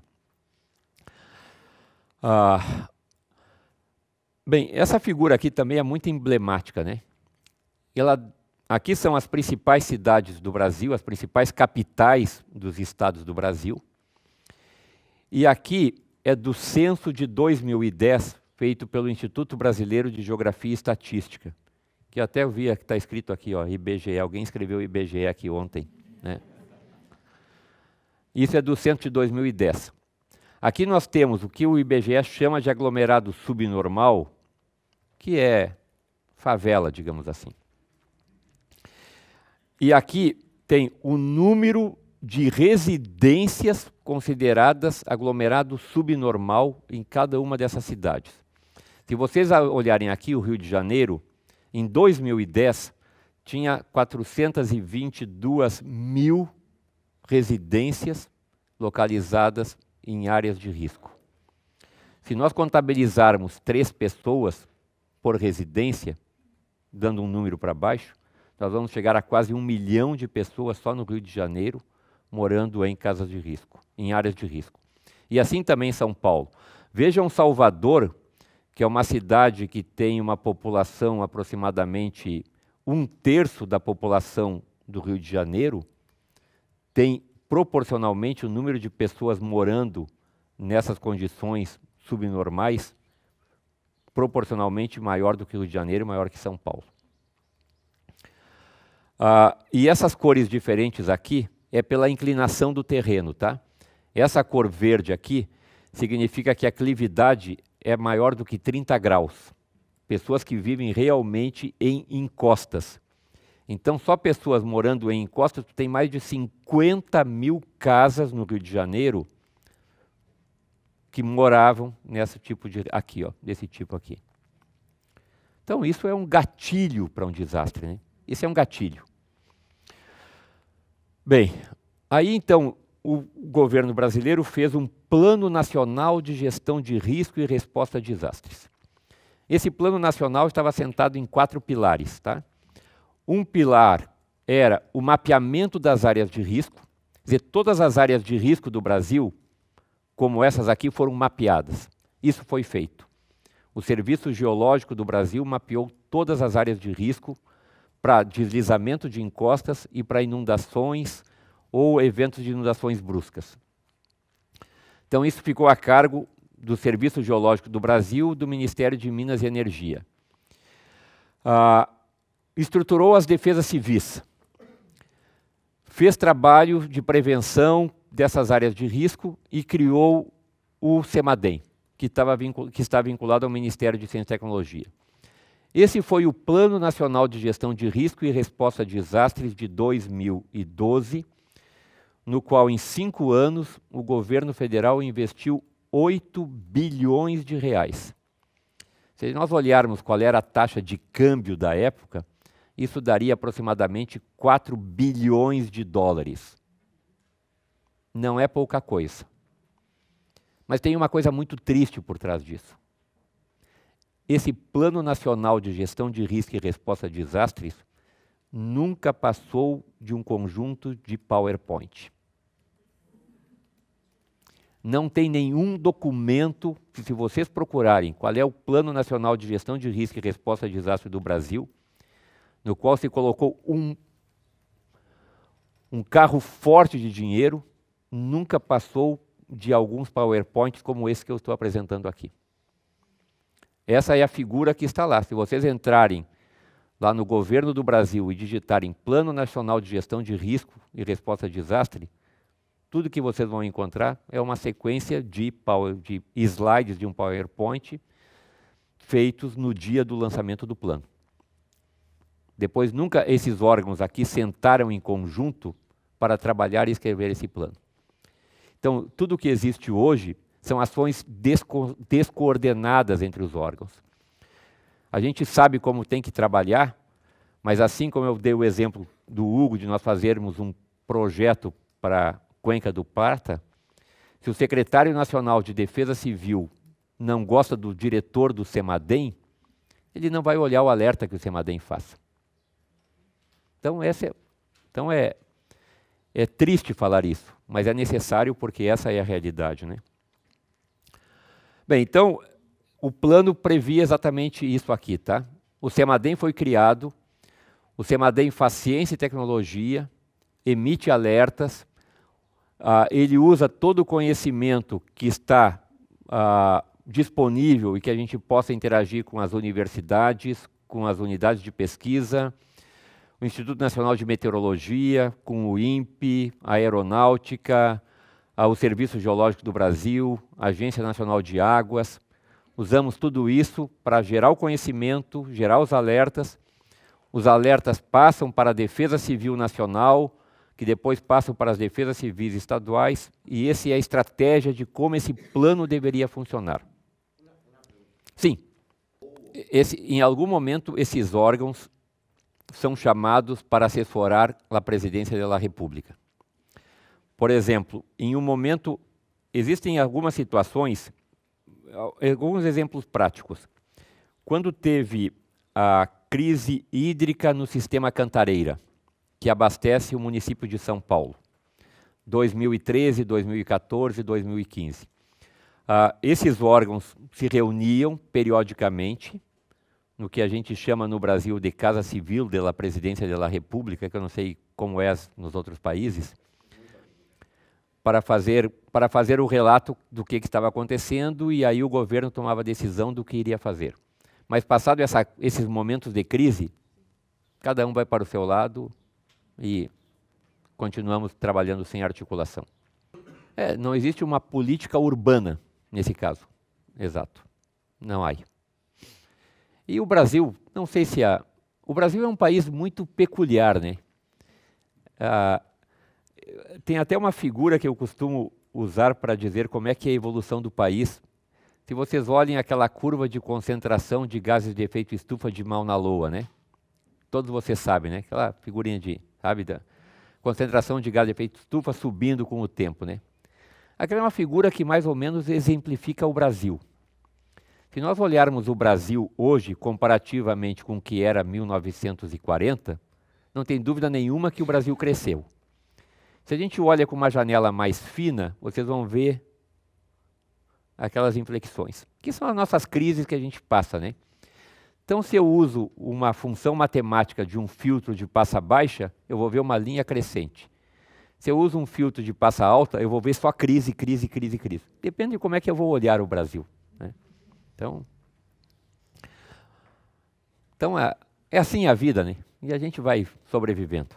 Ah, bem, essa figura aqui também é muito emblemática, né? Ela, aqui são as principais cidades do Brasil, as principais capitais dos estados do Brasil. E aqui é do censo de 2010, feito pelo Instituto Brasileiro de Geografia e Estatística, que até eu via que está escrito aqui, ó, IBGE. Alguém escreveu IBGE aqui ontem, né? Isso é do centro de 2010. Aqui nós temos o que o IBGE chama de aglomerado subnormal, que é favela, digamos assim. E aqui tem o número de residências consideradas aglomerado subnormal em cada uma dessas cidades. Se vocês olharem aqui o Rio de Janeiro, em 2010 tinha 422 mil residências localizadas em áreas de risco. Se nós contabilizarmos três pessoas por residência, dando um número para baixo, nós vamos chegar a quase um milhão de pessoas só no Rio de Janeiro morando em casas de risco, em áreas de risco. E assim também em São Paulo. Vejam Salvador, que é uma cidade que tem uma população aproximadamente um terço da população do Rio de Janeiro, tem proporcionalmente o número de pessoas morando nessas condições subnormais proporcionalmente maior do que o Rio de Janeiro, e maior que São Paulo. Ah, e essas cores diferentes aqui é pela inclinação do terreno, tá? Essa cor verde aqui significa que a clividade é maior do que 30 graus. Pessoas que vivem realmente em encostas, então, só pessoas morando em encostas, tem mais de 50 mil casas no Rio de Janeiro que moravam nesse tipo de aqui, ó, desse tipo aqui. Então, isso é um gatilho para um desastre, né? Isso é um gatilho. Bem, aí então o governo brasileiro fez um Plano Nacional de Gestão de Risco e Resposta a Desastres. Esse Plano Nacional estava sentado em quatro pilares, tá? Um pilar era o mapeamento das áreas de risco, quer dizer, todas as áreas de risco do Brasil, como essas aqui, foram mapeadas. Isso foi feito. O Serviço Geológico do Brasil mapeou todas as áreas de risco para deslizamento de encostas e para inundações ou eventos de inundações bruscas. Então, isso ficou a cargo do Serviço Geológico do Brasil, do Ministério de Minas e Energia. Ah, estruturou as defesas civis, fez trabalho de prevenção dessas áreas de risco e criou o CEMADEM, que, estava que está vinculado ao Ministério de Ciência e Tecnologia. Esse foi o Plano Nacional de Gestão de Risco e Resposta a Desastres de 2012, no qual, em cinco anos, o governo federal investiu 8 bilhões de reais. Se nós olharmos qual era a taxa de câmbio da época, isso daria aproximadamente 4 bilhões de dólares. Não é pouca coisa. Mas tem uma coisa muito triste por trás disso. Esse Plano Nacional de Gestão de Risco e Resposta a Desastres nunca passou de um conjunto de PowerPoint. Não tem nenhum documento, que, se vocês procurarem qual é o Plano Nacional de Gestão de Risco e Resposta a Desastres do Brasil, no qual se colocou um, um carro forte de dinheiro, nunca passou de alguns PowerPoints como esse que eu estou apresentando aqui. Essa é a figura que está lá. Se vocês entrarem lá no governo do Brasil e digitarem Plano Nacional de Gestão de Risco e Resposta a Desastre, tudo que vocês vão encontrar é uma sequência de, power, de slides de um PowerPoint feitos no dia do lançamento do plano. Depois, nunca esses órgãos aqui sentaram em conjunto para trabalhar e escrever esse plano. Então, tudo o que existe hoje são ações desco descoordenadas entre os órgãos. A gente sabe como tem que trabalhar, mas assim como eu dei o exemplo do Hugo de nós fazermos um projeto para a Cuenca do Parta, se o secretário nacional de Defesa Civil não gosta do diretor do Semadem, ele não vai olhar o alerta que o Semadem faça. Então, essa é, então é, é triste falar isso, mas é necessário porque essa é a realidade. Né? Bem, então, o plano previa exatamente isso aqui. Tá? O CEMADEM foi criado, o CEMADEM faz ciência e tecnologia, emite alertas, ah, ele usa todo o conhecimento que está ah, disponível e que a gente possa interagir com as universidades, com as unidades de pesquisa, o Instituto Nacional de Meteorologia, com o INPE, a Aeronáutica, o Serviço Geológico do Brasil, a Agência Nacional de Águas. Usamos tudo isso para gerar o conhecimento, gerar os alertas. Os alertas passam para a Defesa Civil Nacional, que depois passam para as defesas civis estaduais, e essa é a estratégia de como esse plano deveria funcionar. Sim. Esse, em algum momento, esses órgãos são chamados para assessorar a presidência da República. Por exemplo, em um momento, existem algumas situações, alguns exemplos práticos. Quando teve a crise hídrica no sistema Cantareira, que abastece o município de São Paulo, 2013, 2014, 2015. Uh, esses órgãos se reuniam periodicamente no que a gente chama no Brasil de Casa Civil da Presidência da República, que eu não sei como é nos outros países, para fazer, para fazer o relato do que, que estava acontecendo e aí o governo tomava a decisão do que iria fazer. Mas passado essa, esses momentos de crise, cada um vai para o seu lado e continuamos trabalhando sem articulação. É, não existe uma política urbana nesse caso. Exato. Não há. E o Brasil, não sei se há. O Brasil é um país muito peculiar, né? Ah, tem até uma figura que eu costumo usar para dizer como é que é a evolução do país. Se vocês olhem aquela curva de concentração de gases de efeito estufa de Mauna Loa, né? Todos vocês sabem, né? Aquela figurinha de, sabe, da concentração de gases de efeito estufa subindo com o tempo, né? Aquela é uma figura que mais ou menos exemplifica o Brasil. Se nós olharmos o Brasil hoje, comparativamente com o que era 1940, não tem dúvida nenhuma que o Brasil cresceu. Se a gente olha com uma janela mais fina, vocês vão ver aquelas inflexões, que são as nossas crises que a gente passa, né? Então, se eu uso uma função matemática de um filtro de passa baixa, eu vou ver uma linha crescente. Se eu uso um filtro de passa alta, eu vou ver só crise, crise, crise, crise. Depende de como é que eu vou olhar o Brasil. Né? Então, então é, é assim a vida, né? E a gente vai sobrevivendo.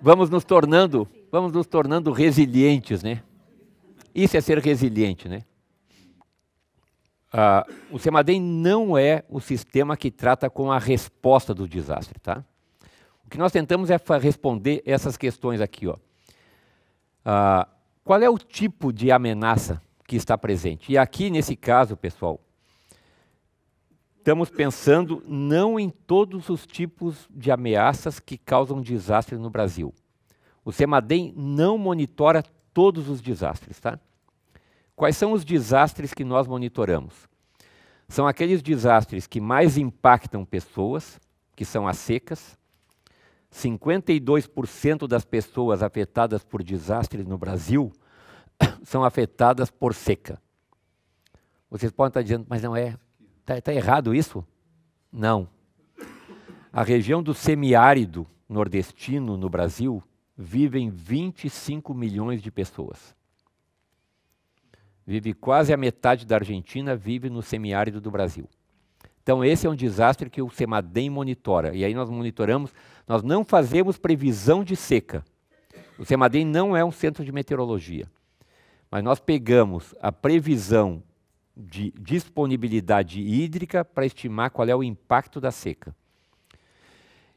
Vamos nos tornando, vamos nos tornando resilientes, né? Isso é ser resiliente, né? Ah, o SEMADEM não é o sistema que trata com a resposta do desastre, tá? O que nós tentamos é responder essas questões aqui, ó. Ah, qual é o tipo de ameaça que está presente. E aqui, nesse caso, pessoal, estamos pensando não em todos os tipos de ameaças que causam desastres no Brasil. O CEMADEM não monitora todos os desastres, tá? Quais são os desastres que nós monitoramos? São aqueles desastres que mais impactam pessoas, que são as secas. 52% das pessoas afetadas por desastres no Brasil são afetadas por seca. Vocês podem estar dizendo, mas não é. Está tá errado isso? Não. A região do semiárido nordestino no Brasil vivem 25 milhões de pessoas. Vive quase a metade da Argentina, vive no semiárido do Brasil. Então, esse é um desastre que o SEMADEM monitora. E aí nós monitoramos, nós não fazemos previsão de seca. O SEMADEM não é um centro de meteorologia. Mas nós pegamos a previsão de disponibilidade hídrica para estimar qual é o impacto da seca.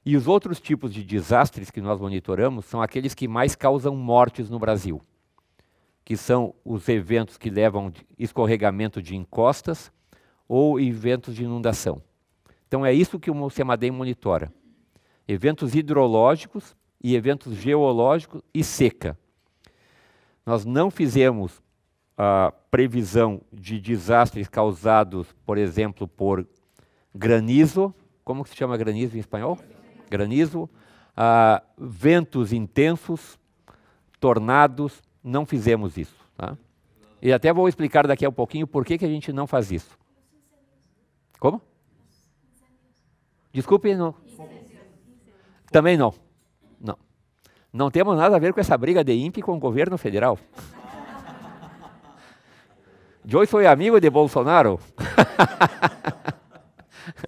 E os outros tipos de desastres que nós monitoramos são aqueles que mais causam mortes no Brasil, que são os eventos que levam escorregamento de encostas ou eventos de inundação. Então é isso que o SEMADEM monitora. Eventos hidrológicos e eventos geológicos e seca. Nós não fizemos a previsão de desastres causados, por exemplo, por granizo. Como se chama granizo em espanhol? Granizo. Ah, ventos intensos, tornados. Não fizemos isso. Tá? E até vou explicar daqui a um pouquinho por que, que a gente não faz isso. Como? Desculpe, não. Também não. Não temos nada a ver com essa briga de INPE com o governo federal. Joyce foi amigo de Bolsonaro.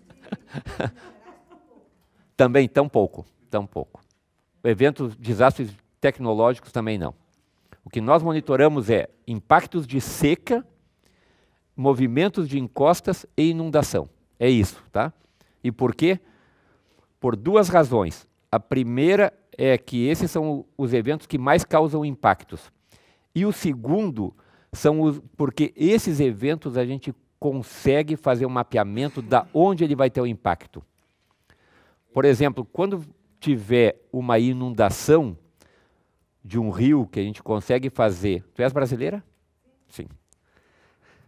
também tão pouco, tão pouco. Eventos, desastres tecnológicos também não. O que nós monitoramos é impactos de seca, movimentos de encostas e inundação. É isso, tá? E por quê? Por duas razões. A primeira é que esses são os eventos que mais causam impactos. E o segundo são os porque esses eventos a gente consegue fazer um mapeamento da onde ele vai ter o impacto. Por exemplo, quando tiver uma inundação de um rio que a gente consegue fazer. Tu és brasileira? Sim.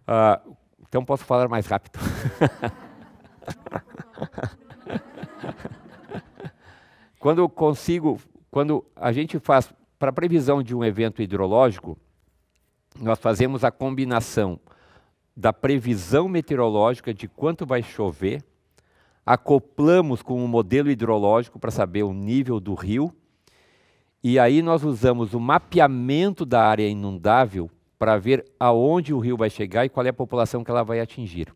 Uh, então posso falar mais rápido. Quando eu consigo, quando a gente faz para previsão de um evento hidrológico, nós fazemos a combinação da previsão meteorológica de quanto vai chover, acoplamos com o um modelo hidrológico para saber o nível do rio, e aí nós usamos o mapeamento da área inundável para ver aonde o rio vai chegar e qual é a população que ela vai atingir.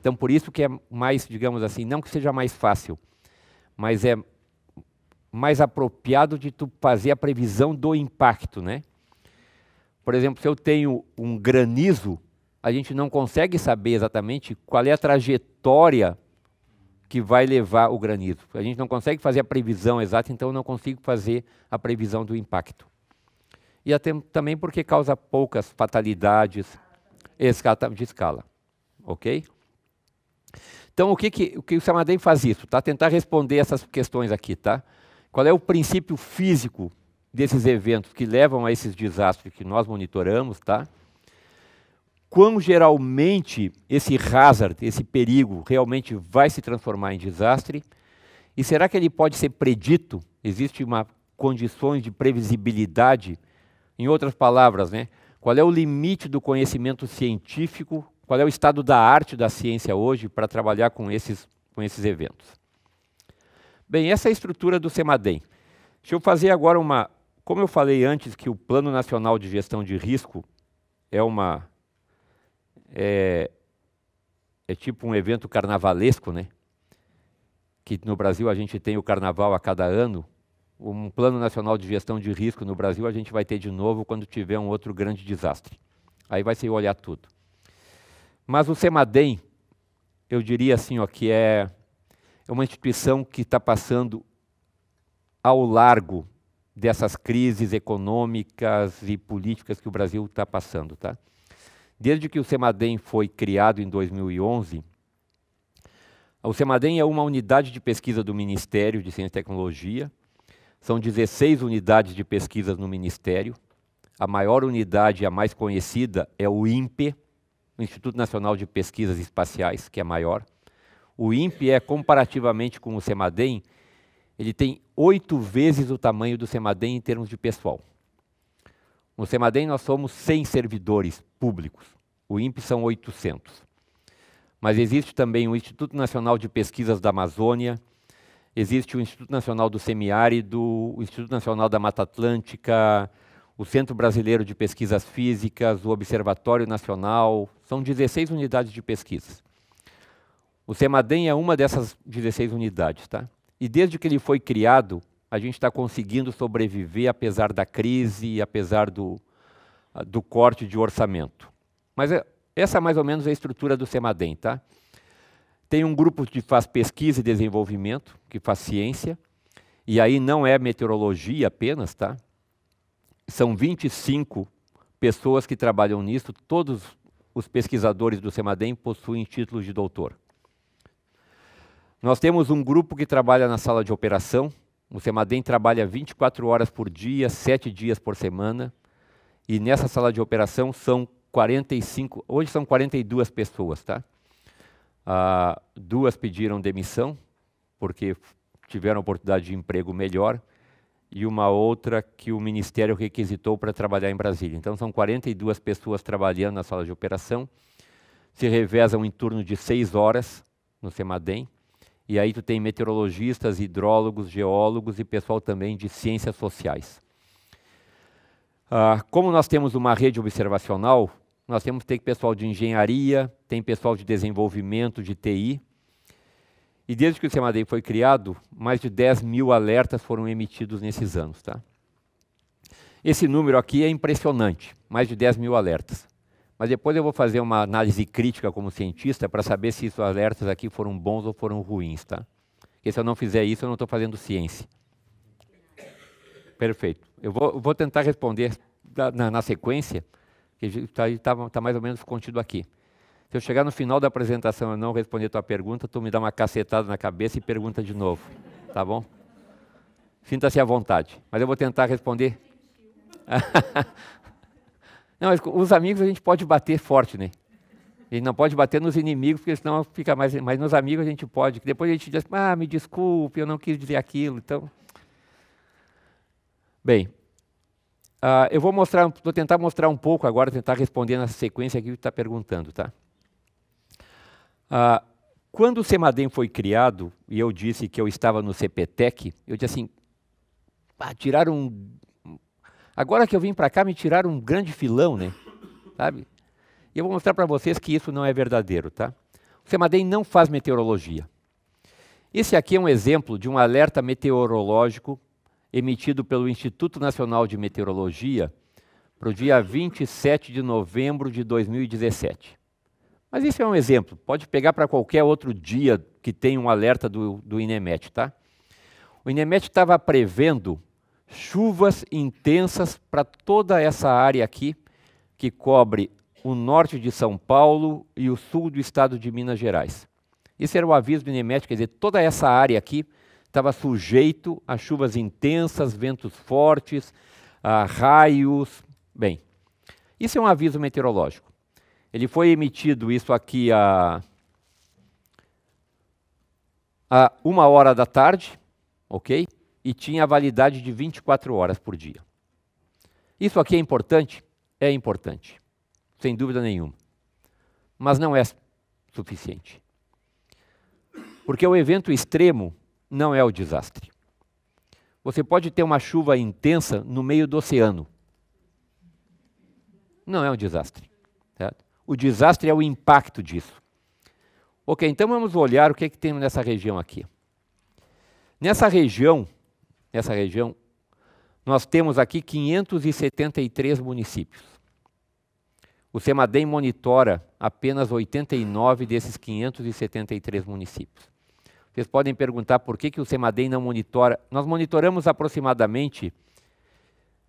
Então, por isso que é mais, digamos assim, não que seja mais fácil, mas é mais apropriado de tu fazer a previsão do impacto, né? Por exemplo, se eu tenho um granizo, a gente não consegue saber exatamente qual é a trajetória que vai levar o granizo. A gente não consegue fazer a previsão exata, então eu não consigo fazer a previsão do impacto. E até, também porque causa poucas fatalidades de escala, ok? Então o que que o que o Samadem faz isso? Tá tentar responder essas questões aqui, tá? Qual é o princípio físico desses eventos que levam a esses desastres que nós monitoramos, tá? Quão geralmente esse hazard, esse perigo, realmente vai se transformar em desastre? E será que ele pode ser predito? Existe uma condições de previsibilidade? Em outras palavras, né? Qual é o limite do conhecimento científico? Qual é o estado da arte da ciência hoje para trabalhar com esses, com esses eventos? Bem, essa é a estrutura do SEMADEM. Deixa eu fazer agora uma. Como eu falei antes que o Plano Nacional de Gestão de Risco é uma. É, é tipo um evento carnavalesco, né? Que no Brasil a gente tem o carnaval a cada ano. Um Plano Nacional de Gestão de Risco no Brasil a gente vai ter de novo quando tiver um outro grande desastre. Aí vai ser olhar tudo. Mas o SEMADEM, eu diria assim, ó, que é é uma instituição que está passando ao largo dessas crises econômicas e políticas que o Brasil está passando. Tá? Desde que o CEMADEM foi criado em 2011, o CEMADEM é uma unidade de pesquisa do Ministério de Ciência e Tecnologia. São 16 unidades de pesquisa no Ministério. A maior unidade, a mais conhecida, é o INPE, o Instituto Nacional de Pesquisas Espaciais, que é a maior. O INPE é, comparativamente com o SEMADEM, ele tem oito vezes o tamanho do SEMADEM em termos de pessoal. No SEMADEM nós somos 100 servidores públicos, o INPE são 800. Mas existe também o Instituto Nacional de Pesquisas da Amazônia, existe o Instituto Nacional do Semiárido, o Instituto Nacional da Mata Atlântica, o Centro Brasileiro de Pesquisas Físicas, o Observatório Nacional, são 16 unidades de pesquisas. O CEMADEM é uma dessas 16 unidades, tá? E desde que ele foi criado, a gente está conseguindo sobreviver apesar da crise, apesar do, ah, do corte de orçamento. Mas é, essa é mais ou menos é a estrutura do CEMADEM, tá? Tem um grupo que faz pesquisa e desenvolvimento, que faz ciência, e aí não é meteorologia apenas, tá? São 25 pessoas que trabalham nisso, todos os pesquisadores do CEMADEM possuem títulos de doutor. Nós temos um grupo que trabalha na sala de operação. O Semadem trabalha 24 horas por dia, 7 dias por semana. E nessa sala de operação são 45, hoje são 42 pessoas, tá? Ah, duas pediram demissão, porque tiveram oportunidade de emprego melhor, e uma outra que o Ministério requisitou para trabalhar em Brasília. Então, são 42 pessoas trabalhando na sala de operação, se revezam em turno de seis horas no Semadem, e aí tu tem meteorologistas, hidrólogos, geólogos e pessoal também de ciências sociais. Ah, como nós temos uma rede observacional, nós temos ter pessoal de engenharia, tem pessoal de desenvolvimento, de TI. E desde que o CEMADEI foi criado, mais de 10 mil alertas foram emitidos nesses anos. Tá? Esse número aqui é impressionante, mais de 10 mil alertas. Mas depois eu vou fazer uma análise crítica como cientista para saber se esses alertas aqui foram bons ou foram ruins, tá? Porque se eu não fizer isso, eu não estou fazendo ciência. Perfeito. Eu vou, vou tentar responder na, na sequência, que está tá, tá mais ou menos contido aqui. Se eu chegar no final da apresentação e não responder a tua pergunta, tu me dá uma cacetada na cabeça e pergunta de novo, tá bom? Sinta-se à vontade. Mas eu vou tentar responder. Não, os amigos a gente pode bater forte, né? A gente não pode bater nos inimigos, porque senão fica mais. Mas nos amigos a gente pode. Depois a gente diz, ah, me desculpe, eu não quis dizer aquilo. Então. Bem, uh, eu vou mostrar, vou tentar mostrar um pouco agora, tentar responder na sequência aqui que está perguntando, tá? Uh, quando o Semadem foi criado e eu disse que eu estava no CPTEC, eu disse assim, ah, tiraram um Agora que eu vim para cá, me tiraram um grande filão, né? Sabe? E eu vou mostrar para vocês que isso não é verdadeiro, tá? O CEMADEM não faz meteorologia. Esse aqui é um exemplo de um alerta meteorológico emitido pelo Instituto Nacional de Meteorologia para o dia 27 de novembro de 2017. Mas isso é um exemplo, pode pegar para qualquer outro dia que tem um alerta do, do INEMET, tá? O INEMET estava prevendo chuvas intensas para toda essa área aqui, que cobre o norte de São Paulo e o sul do estado de Minas Gerais. Esse era o aviso do INEMET, quer dizer, toda essa área aqui estava sujeito a chuvas intensas, ventos fortes, a raios. Bem, isso é um aviso meteorológico. Ele foi emitido isso aqui a, a uma hora da tarde, ok? e tinha validade de 24 horas por dia. Isso aqui é importante? É importante, sem dúvida nenhuma. Mas não é suficiente. Porque o evento extremo não é o desastre. Você pode ter uma chuva intensa no meio do oceano. Não é um desastre. Certo? O desastre é o impacto disso. Ok, então vamos olhar o que, é que tem nessa região aqui. Nessa região, nessa região, nós temos aqui 573 municípios. O SEMADEM monitora apenas 89 desses 573 municípios. Vocês podem perguntar por que, que o SEMADEM não monitora. Nós monitoramos aproximadamente,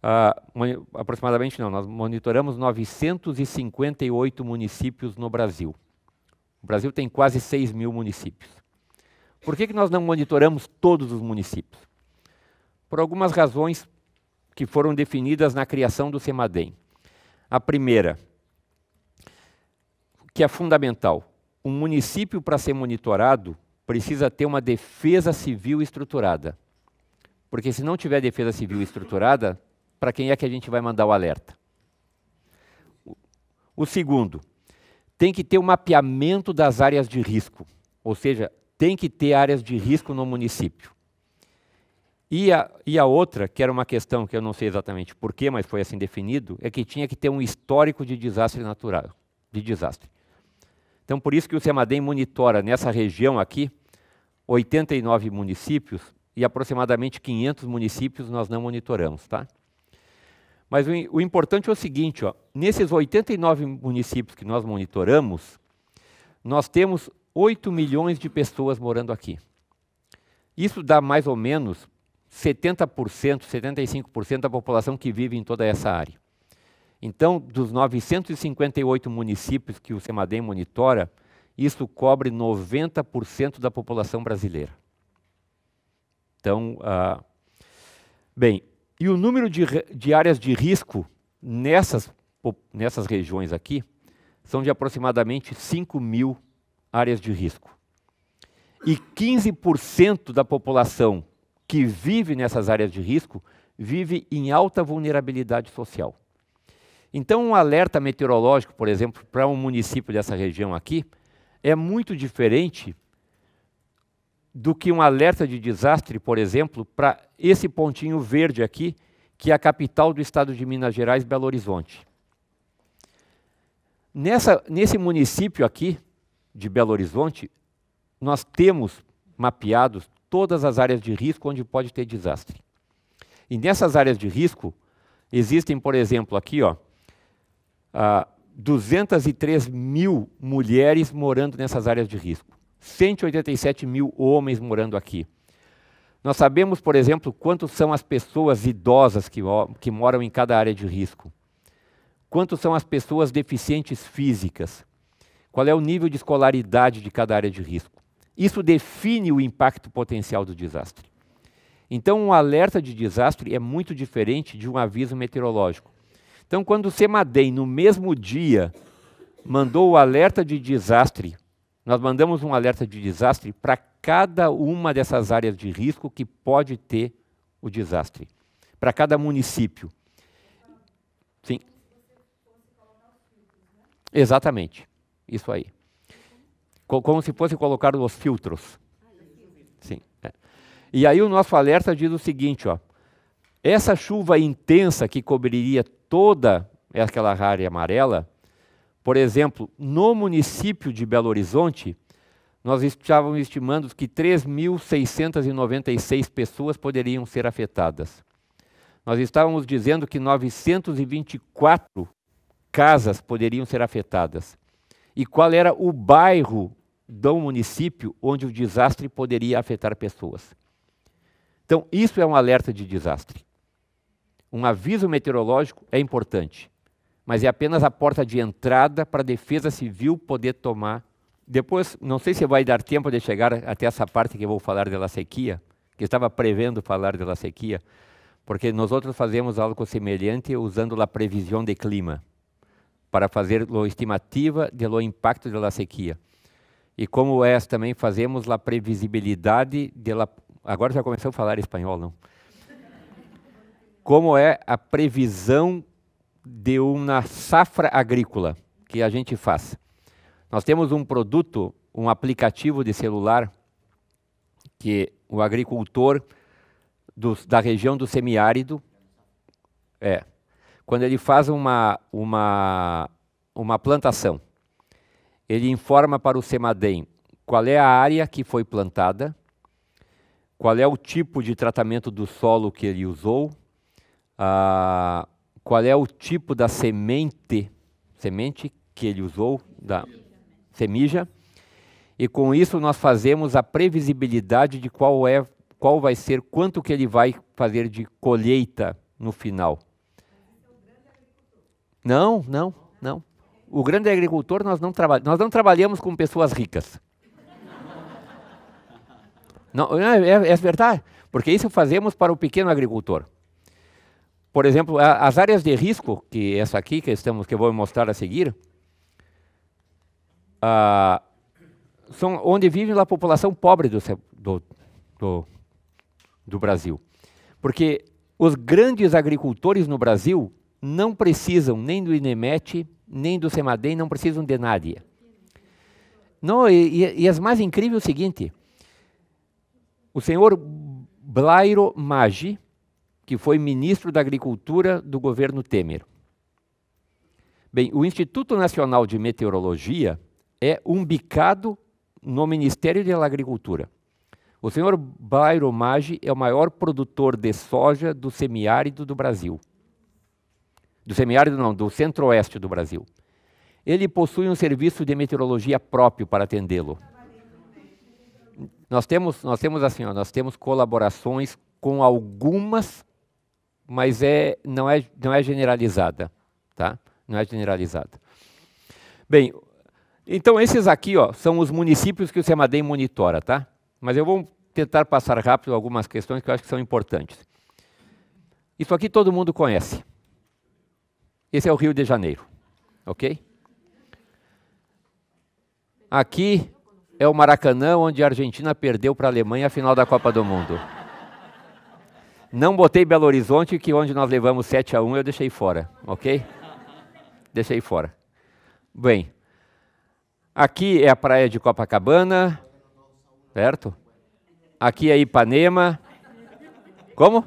uh, moni aproximadamente não, nós monitoramos 958 municípios no Brasil. O Brasil tem quase 6 mil municípios. Por que, que nós não monitoramos todos os municípios? por algumas razões que foram definidas na criação do SEMADEM. A primeira, que é fundamental, um município para ser monitorado precisa ter uma defesa civil estruturada. Porque se não tiver defesa civil estruturada, para quem é que a gente vai mandar o alerta? O segundo, tem que ter o um mapeamento das áreas de risco, ou seja, tem que ter áreas de risco no município. E a, e a outra, que era uma questão que eu não sei exatamente porquê, mas foi assim definido, é que tinha que ter um histórico de desastre natural, de desastre. Então, por isso que o Cemadem monitora nessa região aqui 89 municípios e aproximadamente 500 municípios nós não monitoramos, tá? Mas o, o importante é o seguinte, ó, nesses 89 municípios que nós monitoramos, nós temos 8 milhões de pessoas morando aqui. Isso dá mais ou menos 70%, 75% da população que vive em toda essa área. Então, dos 958 municípios que o SEMADEM monitora, isso cobre 90% da população brasileira. Então, ah, bem, e o número de, de áreas de risco nessas, nessas regiões aqui são de aproximadamente 5 mil áreas de risco. E 15% da população que vive nessas áreas de risco vive em alta vulnerabilidade social. Então, um alerta meteorológico, por exemplo, para um município dessa região aqui, é muito diferente do que um alerta de desastre, por exemplo, para esse pontinho verde aqui, que é a capital do estado de Minas Gerais, Belo Horizonte. Nessa, nesse município aqui de Belo Horizonte, nós temos mapeados todas as áreas de risco onde pode ter desastre. E nessas áreas de risco, existem, por exemplo, aqui, ó, 203 ah, mil mulheres morando nessas áreas de risco, 187 mil homens morando aqui. Nós sabemos, por exemplo, quantos são as pessoas idosas que, que moram em cada área de risco, quantos são as pessoas deficientes físicas, qual é o nível de escolaridade de cada área de risco. Isso define o impacto potencial do desastre. Então, um alerta de desastre é muito diferente de um aviso meteorológico. Então, quando o SEMADEM, no mesmo dia, mandou o alerta de desastre, nós mandamos um alerta de desastre para cada uma dessas áreas de risco que pode ter o desastre, para cada município. Sim. Exatamente. Isso aí como se fosse colocar os filtros. Sim. É. E aí o nosso alerta diz o seguinte, ó, essa chuva intensa que cobriria toda aquela área amarela, por exemplo, no município de Belo Horizonte, nós estávamos estimando que 3.696 pessoas poderiam ser afetadas. Nós estávamos dizendo que 924 casas poderiam ser afetadas. E qual era o bairro do município onde o desastre poderia afetar pessoas. Então, isso é um alerta de desastre. Um aviso meteorológico é importante, mas é apenas a porta de entrada para a defesa civil poder tomar. Depois, não sei se vai dar tempo de chegar até essa parte que eu vou falar da sequia, que estava prevendo falar da sequia, porque nós outros fazemos algo semelhante usando a previsão de clima para fazer a estimativa do impacto da sequia. E como é também fazemos a previsibilidade de la... agora já começou a falar espanhol, não? Como é a previsão de uma safra agrícola que a gente faz? Nós temos um produto, um aplicativo de celular que o agricultor do, da região do semiárido é quando ele faz uma, uma, uma plantação ele informa para o SEMADEM qual é a área que foi plantada, qual é o tipo de tratamento do solo que ele usou, ah, qual é o tipo da semente, semente que ele usou, da semija, e com isso nós fazemos a previsibilidade de qual é, qual vai ser, quanto que ele vai fazer de colheita no final. Não, não, não o grande agricultor, nós não, nós não trabalhamos com pessoas ricas. Não, é, é, é, verdade, porque isso fazemos para o pequeno agricultor. Por exemplo, a, as áreas de risco, que essa aqui que estamos, que eu vou mostrar a seguir, ah, são onde vive a população pobre do, do, do, do Brasil. Porque os grandes agricultores no Brasil não precisam nem do INEMET, nem do Semadei não precisam de nada. Não, e, e as mais incríveis é o seguinte: o senhor Blairo Maggi, que foi ministro da Agricultura do governo Temer. Bem, o Instituto Nacional de Meteorologia é umbicado no Ministério da Agricultura. O senhor Blairo Maggi é o maior produtor de soja do semiárido do Brasil do semiárido não, do centro-oeste do Brasil. Ele possui um serviço de meteorologia próprio para atendê-lo. Nós temos, nós temos assim, ó, nós temos colaborações com algumas, mas é, não, é, não é generalizada, tá? Não é generalizada. Bem, então esses aqui, ó, são os municípios que o Semadem monitora, tá? Mas eu vou tentar passar rápido algumas questões que eu acho que são importantes. Isso aqui todo mundo conhece. Esse é o Rio de Janeiro, ok? Aqui é o Maracanã, onde a Argentina perdeu para a Alemanha a final da Copa do Mundo. Não botei Belo Horizonte, que onde nós levamos 7 a 1 eu deixei fora, ok? Deixei fora. Bem, aqui é a praia de Copacabana, certo? Aqui é Ipanema. Como?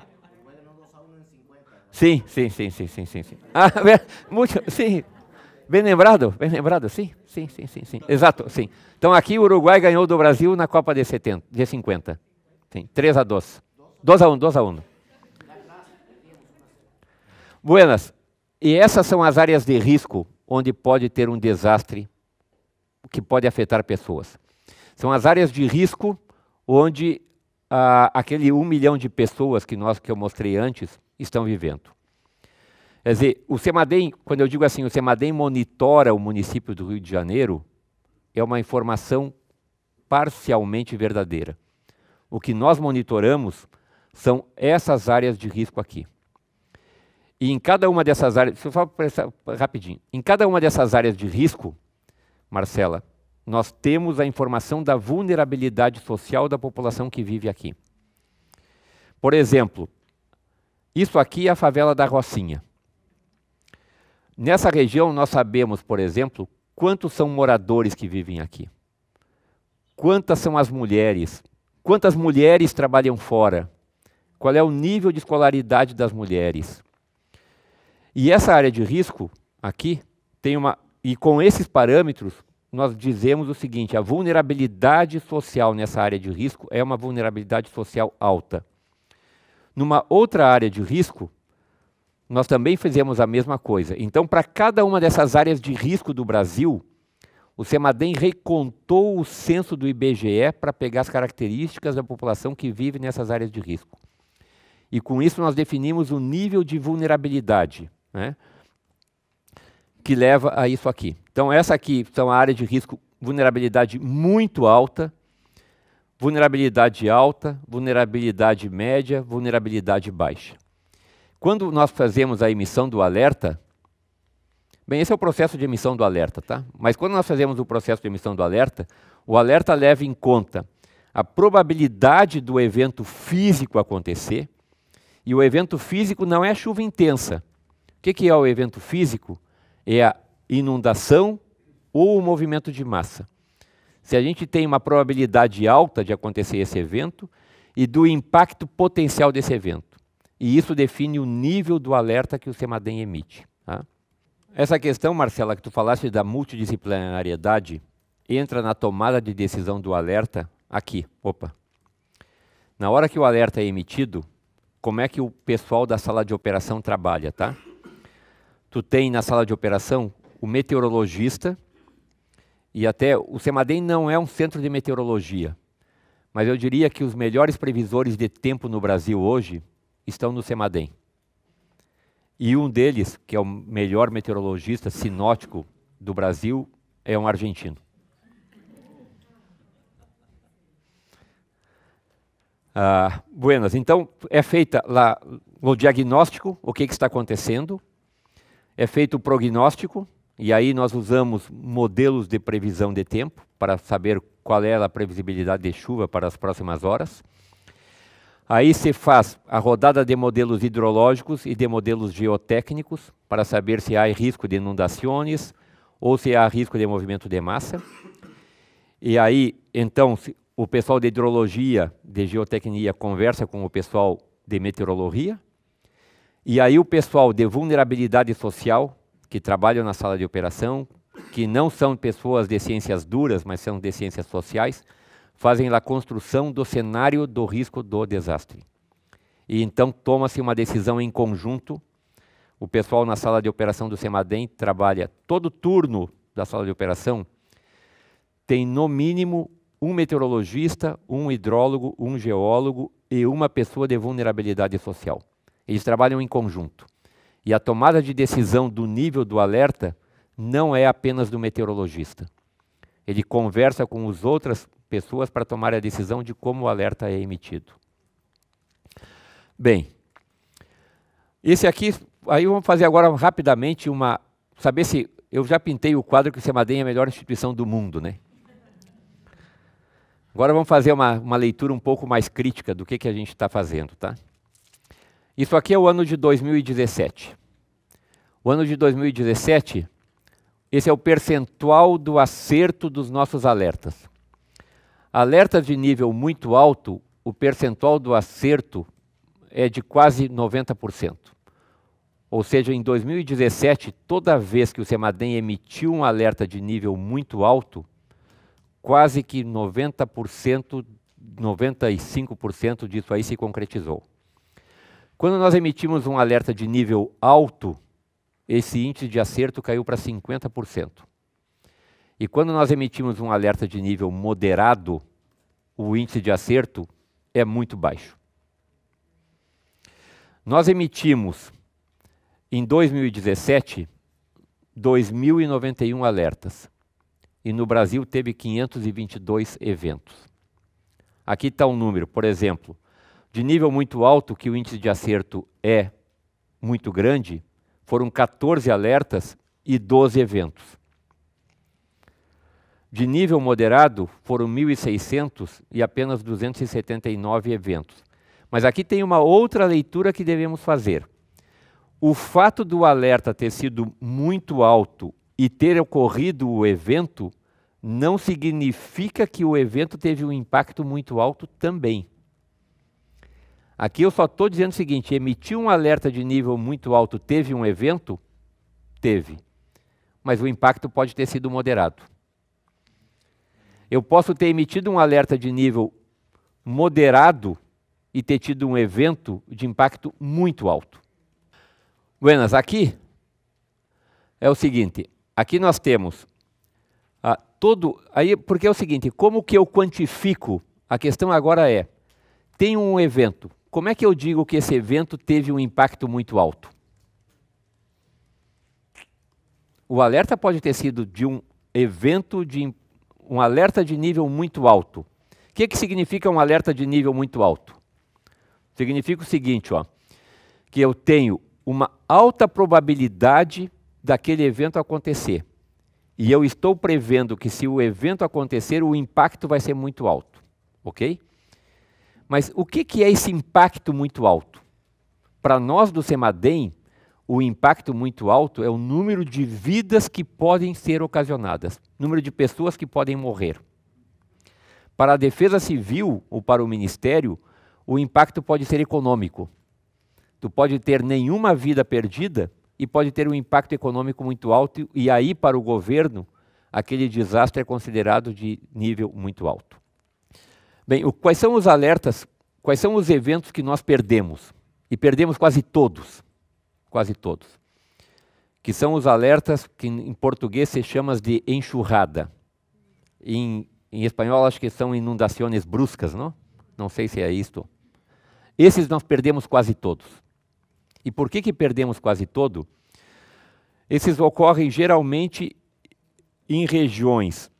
Sim, sim, sim, sim, sim, sim. sim. Ah, muito, sim. Bem lembrado, bem lembrado, sim, sim, sim, sim, sim. Exato, sim. Então aqui o Uruguai ganhou do Brasil na Copa de, 70, de 50. Sim, 3 a 2. 2 a 1, 2 a 1. Buenas. E essas são as áreas de risco onde pode ter um desastre que pode afetar pessoas. São as áreas de risco onde ah, aquele um milhão de pessoas que nós que eu mostrei antes estão vivendo. Quer dizer, o CEMADEM, quando eu digo assim, o CEMADEM monitora o município do Rio de Janeiro, é uma informação parcialmente verdadeira. O que nós monitoramos são essas áreas de risco aqui. E em cada uma dessas áreas, deixa eu só pensar rapidinho, em cada uma dessas áreas de risco, Marcela, nós temos a informação da vulnerabilidade social da população que vive aqui. Por exemplo, isso aqui é a favela da Rocinha. Nessa região, nós sabemos, por exemplo, quantos são moradores que vivem aqui. Quantas são as mulheres? Quantas mulheres trabalham fora? Qual é o nível de escolaridade das mulheres? E essa área de risco aqui tem uma. E com esses parâmetros, nós dizemos o seguinte: a vulnerabilidade social nessa área de risco é uma vulnerabilidade social alta. Numa outra área de risco, nós também fizemos a mesma coisa. Então, para cada uma dessas áreas de risco do Brasil, o Semadem recontou o censo do IBGE para pegar as características da população que vive nessas áreas de risco. E com isso nós definimos o nível de vulnerabilidade, né, que leva a isso aqui. Então essa aqui são a área de risco vulnerabilidade muito alta, vulnerabilidade alta, vulnerabilidade média, vulnerabilidade baixa. Quando nós fazemos a emissão do alerta, bem, esse é o processo de emissão do alerta, tá? Mas quando nós fazemos o processo de emissão do alerta, o alerta leva em conta a probabilidade do evento físico acontecer, e o evento físico não é chuva intensa. O que, que é o evento físico? É a inundação ou o movimento de massa se a gente tem uma probabilidade alta de acontecer esse evento e do impacto potencial desse evento. E isso define o nível do alerta que o Cemadem emite. Tá? Essa questão, Marcela, que tu falaste da multidisciplinariedade, entra na tomada de decisão do alerta aqui. Opa. Na hora que o alerta é emitido, como é que o pessoal da sala de operação trabalha, tá? Tu tem na sala de operação o meteorologista, e até o CEMADEM não é um centro de meteorologia, mas eu diria que os melhores previsores de tempo no Brasil hoje estão no CEMADEM. E um deles, que é o melhor meteorologista sinótico do Brasil, é um argentino. Ah, buenas, então é feita lá o diagnóstico, o que, que está acontecendo, é feito o prognóstico, e aí nós usamos modelos de previsão de tempo para saber qual é a previsibilidade de chuva para as próximas horas. Aí se faz a rodada de modelos hidrológicos e de modelos geotécnicos para saber se há risco de inundações ou se há risco de movimento de massa. E aí, então, o pessoal de hidrologia, de geotecnia, conversa com o pessoal de meteorologia. E aí o pessoal de vulnerabilidade social que trabalham na sala de operação, que não são pessoas de ciências duras, mas são de ciências sociais, fazem a construção do cenário do risco do desastre. E então toma-se uma decisão em conjunto. O pessoal na sala de operação do Semadem trabalha todo turno da sala de operação, tem no mínimo um meteorologista, um hidrólogo, um geólogo e uma pessoa de vulnerabilidade social. Eles trabalham em conjunto. E a tomada de decisão do nível do alerta não é apenas do meteorologista. Ele conversa com as outras pessoas para tomar a decisão de como o alerta é emitido. Bem, esse aqui, aí vamos fazer agora rapidamente uma. Saber se. Eu já pintei o quadro que o Semadem é a melhor instituição do mundo, né? Agora vamos fazer uma, uma leitura um pouco mais crítica do que, que a gente está fazendo, tá? Isso aqui é o ano de 2017. O ano de 2017, esse é o percentual do acerto dos nossos alertas. Alertas de nível muito alto, o percentual do acerto é de quase 90%. Ou seja, em 2017, toda vez que o SEMADEM emitiu um alerta de nível muito alto, quase que 90%, 95% disso aí se concretizou. Quando nós emitimos um alerta de nível alto, esse índice de acerto caiu para 50%. E quando nós emitimos um alerta de nível moderado, o índice de acerto é muito baixo. Nós emitimos em 2017 2.091 alertas. E no Brasil teve 522 eventos. Aqui está um número, por exemplo, de nível muito alto, que o índice de acerto é muito grande, foram 14 alertas e 12 eventos. De nível moderado, foram 1.600 e apenas 279 eventos. Mas aqui tem uma outra leitura que devemos fazer. O fato do alerta ter sido muito alto e ter ocorrido o evento não significa que o evento teve um impacto muito alto também. Aqui eu só estou dizendo o seguinte: emitiu um alerta de nível muito alto, teve um evento? Teve. Mas o impacto pode ter sido moderado. Eu posso ter emitido um alerta de nível moderado e ter tido um evento de impacto muito alto. Buenas, aqui é o seguinte: aqui nós temos ah, todo. Aí, porque é o seguinte: como que eu quantifico? A questão agora é: tem um evento, como é que eu digo que esse evento teve um impacto muito alto? O alerta pode ter sido de um evento de um alerta de nível muito alto. O que, que significa um alerta de nível muito alto? Significa o seguinte, ó, que eu tenho uma alta probabilidade daquele evento acontecer. E eu estou prevendo que se o evento acontecer, o impacto vai ser muito alto, ok? Mas o que, que é esse impacto muito alto? Para nós do SEMADEM, o impacto muito alto é o número de vidas que podem ser ocasionadas, número de pessoas que podem morrer. Para a Defesa Civil ou para o Ministério, o impacto pode ser econômico. Tu pode ter nenhuma vida perdida e pode ter um impacto econômico muito alto, e aí, para o governo, aquele desastre é considerado de nível muito alto. Bem, o, quais são os alertas, quais são os eventos que nós perdemos? E perdemos quase todos, quase todos. Que são os alertas que em português se chamam de enxurrada. Em, em espanhol acho que são inundações bruscas, não? Não sei se é isto. Esses nós perdemos quase todos. E por que, que perdemos quase todo? Esses ocorrem geralmente em regiões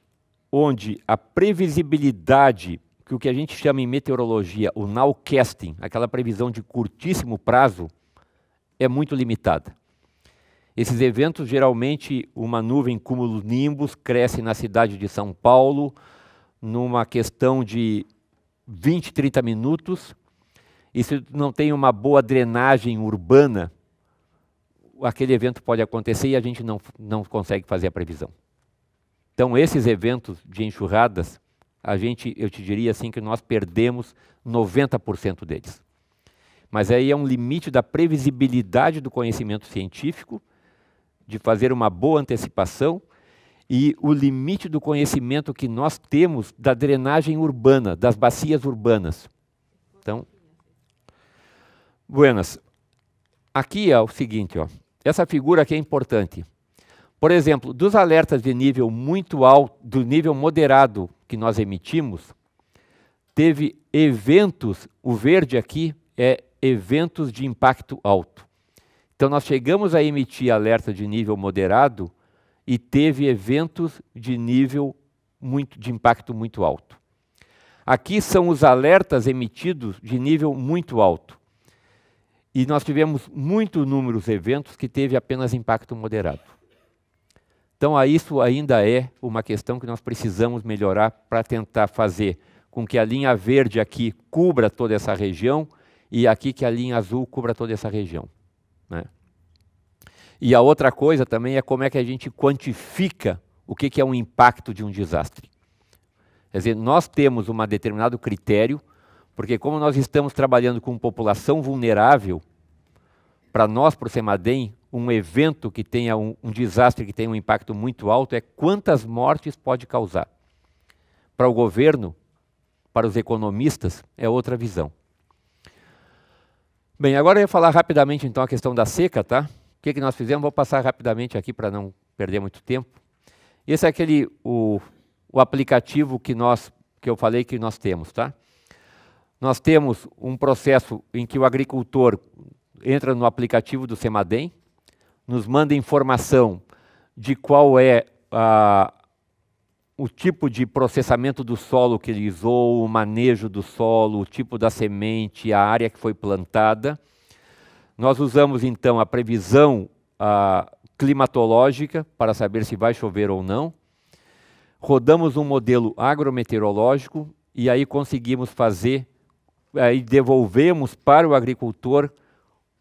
onde a previsibilidade que o que a gente chama em meteorologia o nowcasting, aquela previsão de curtíssimo prazo, é muito limitada. Esses eventos, geralmente, uma nuvem cúmulo nimbus cresce na cidade de São Paulo numa questão de 20, 30 minutos. E se não tem uma boa drenagem urbana, aquele evento pode acontecer e a gente não, não consegue fazer a previsão. Então, esses eventos de enxurradas a gente, eu te diria assim, que nós perdemos 90% deles. Mas aí é um limite da previsibilidade do conhecimento científico, de fazer uma boa antecipação, e o limite do conhecimento que nós temos da drenagem urbana, das bacias urbanas. Então, buenas. Aqui é o seguinte, ó. Essa figura aqui é importante. Por exemplo, dos alertas de nível muito alto, do nível moderado que nós emitimos, teve eventos, o verde aqui é eventos de impacto alto. Então nós chegamos a emitir alerta de nível moderado e teve eventos de nível muito de impacto muito alto. Aqui são os alertas emitidos de nível muito alto. E nós tivemos muito números de eventos que teve apenas impacto moderado. Então, ah, isso ainda é uma questão que nós precisamos melhorar para tentar fazer com que a linha verde aqui cubra toda essa região e aqui que a linha azul cubra toda essa região. Né? E a outra coisa também é como é que a gente quantifica o que, que é um impacto de um desastre. Quer dizer, nós temos um determinado critério, porque como nós estamos trabalhando com população vulnerável, para nós, para o Semadem, um evento que tenha um, um, desastre que tenha um impacto muito alto é quantas mortes pode causar. Para o governo, para os economistas, é outra visão. Bem, agora eu ia falar rapidamente então a questão da seca, tá? O que, que nós fizemos? Vou passar rapidamente aqui para não perder muito tempo. Esse é aquele o, o aplicativo que nós que eu falei que nós temos, tá? Nós temos um processo em que o agricultor entra no aplicativo do Semadem, nos manda informação de qual é a, o tipo de processamento do solo que ele usou, o manejo do solo, o tipo da semente, a área que foi plantada. Nós usamos então a previsão a, climatológica para saber se vai chover ou não. Rodamos um modelo agrometeorológico e aí conseguimos fazer, e devolvemos para o agricultor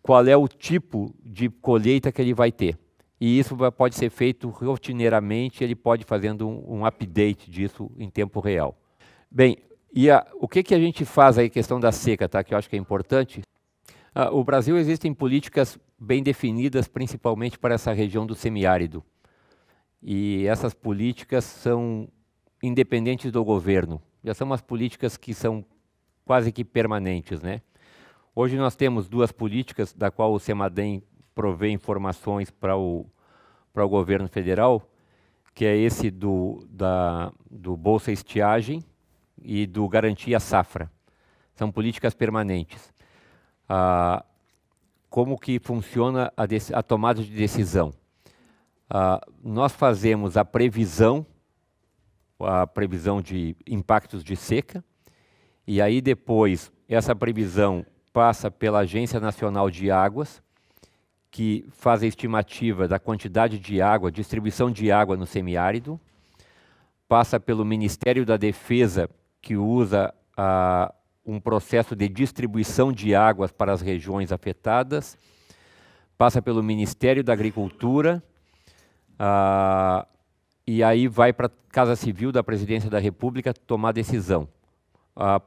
qual é o tipo de colheita que ele vai ter. E isso pode ser feito rotineiramente, ele pode fazendo um, um update disso em tempo real. Bem, e a, o que, que a gente faz aí, questão da seca, tá? que eu acho que é importante. Ah, o Brasil existem políticas bem definidas, principalmente para essa região do semiárido. E essas políticas são independentes do governo. Já são umas políticas que são quase que permanentes, né? Hoje nós temos duas políticas, da qual o Semadem provê informações para o, para o governo federal, que é esse do, da, do Bolsa Estiagem e do Garantia Safra. São políticas permanentes. Ah, como que funciona a, a tomada de decisão? Ah, nós fazemos a previsão, a previsão de impactos de seca, e aí depois essa previsão passa pela Agência Nacional de Águas, que faz a estimativa da quantidade de água, distribuição de água no semiárido, passa pelo Ministério da Defesa, que usa um processo de distribuição de águas para as regiões afetadas, passa pelo Ministério da Agricultura, e aí vai para a Casa Civil da Presidência da República tomar decisão.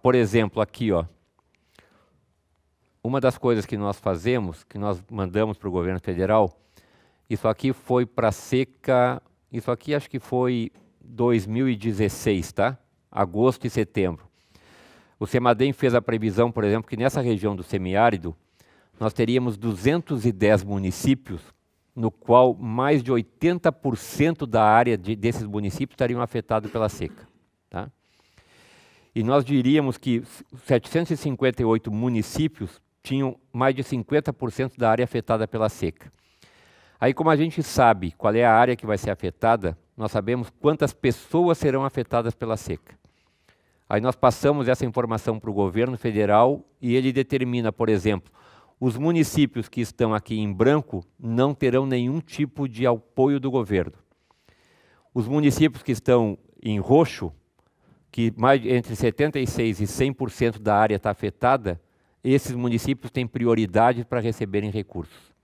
por exemplo, aqui, ó, uma das coisas que nós fazemos, que nós mandamos para o governo federal, isso aqui foi para seca, isso aqui acho que foi 2016, tá? Agosto e setembro. O Semadem fez a previsão, por exemplo, que nessa região do semiárido nós teríamos 210 municípios, no qual mais de 80% da área de, desses municípios estariam afetados pela seca. Tá? E nós diríamos que 758 municípios tinham mais de 50% da área afetada pela seca. Aí, como a gente sabe qual é a área que vai ser afetada, nós sabemos quantas pessoas serão afetadas pela seca. Aí nós passamos essa informação para o governo federal e ele determina, por exemplo, os municípios que estão aqui em branco não terão nenhum tipo de apoio do governo. Os municípios que estão em roxo, que mais, entre 76% e 100% da área está afetada, esses municípios têm prioridade para receberem recursos.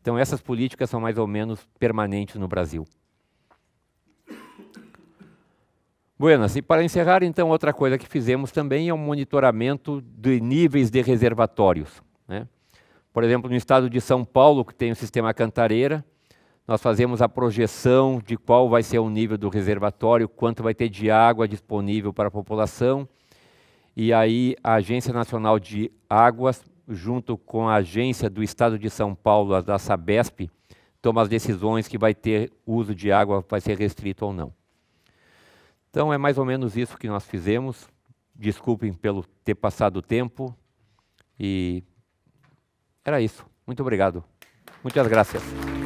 Então, essas políticas são mais ou menos permanentes no Brasil. Buenas, e para encerrar, então, outra coisa que fizemos também é o um monitoramento de níveis de reservatórios. Né? Por exemplo, no estado de São Paulo, que tem o sistema Cantareira, nós fazemos a projeção de qual vai ser o nível do reservatório, quanto vai ter de água disponível para a população, e aí a Agência Nacional de Águas, junto com a Agência do Estado de São Paulo, a da Sabesp, toma as decisões que vai ter uso de água, vai ser restrito ou não. Então é mais ou menos isso que nós fizemos. Desculpem pelo ter passado o tempo e era isso. Muito obrigado. Muitas graças.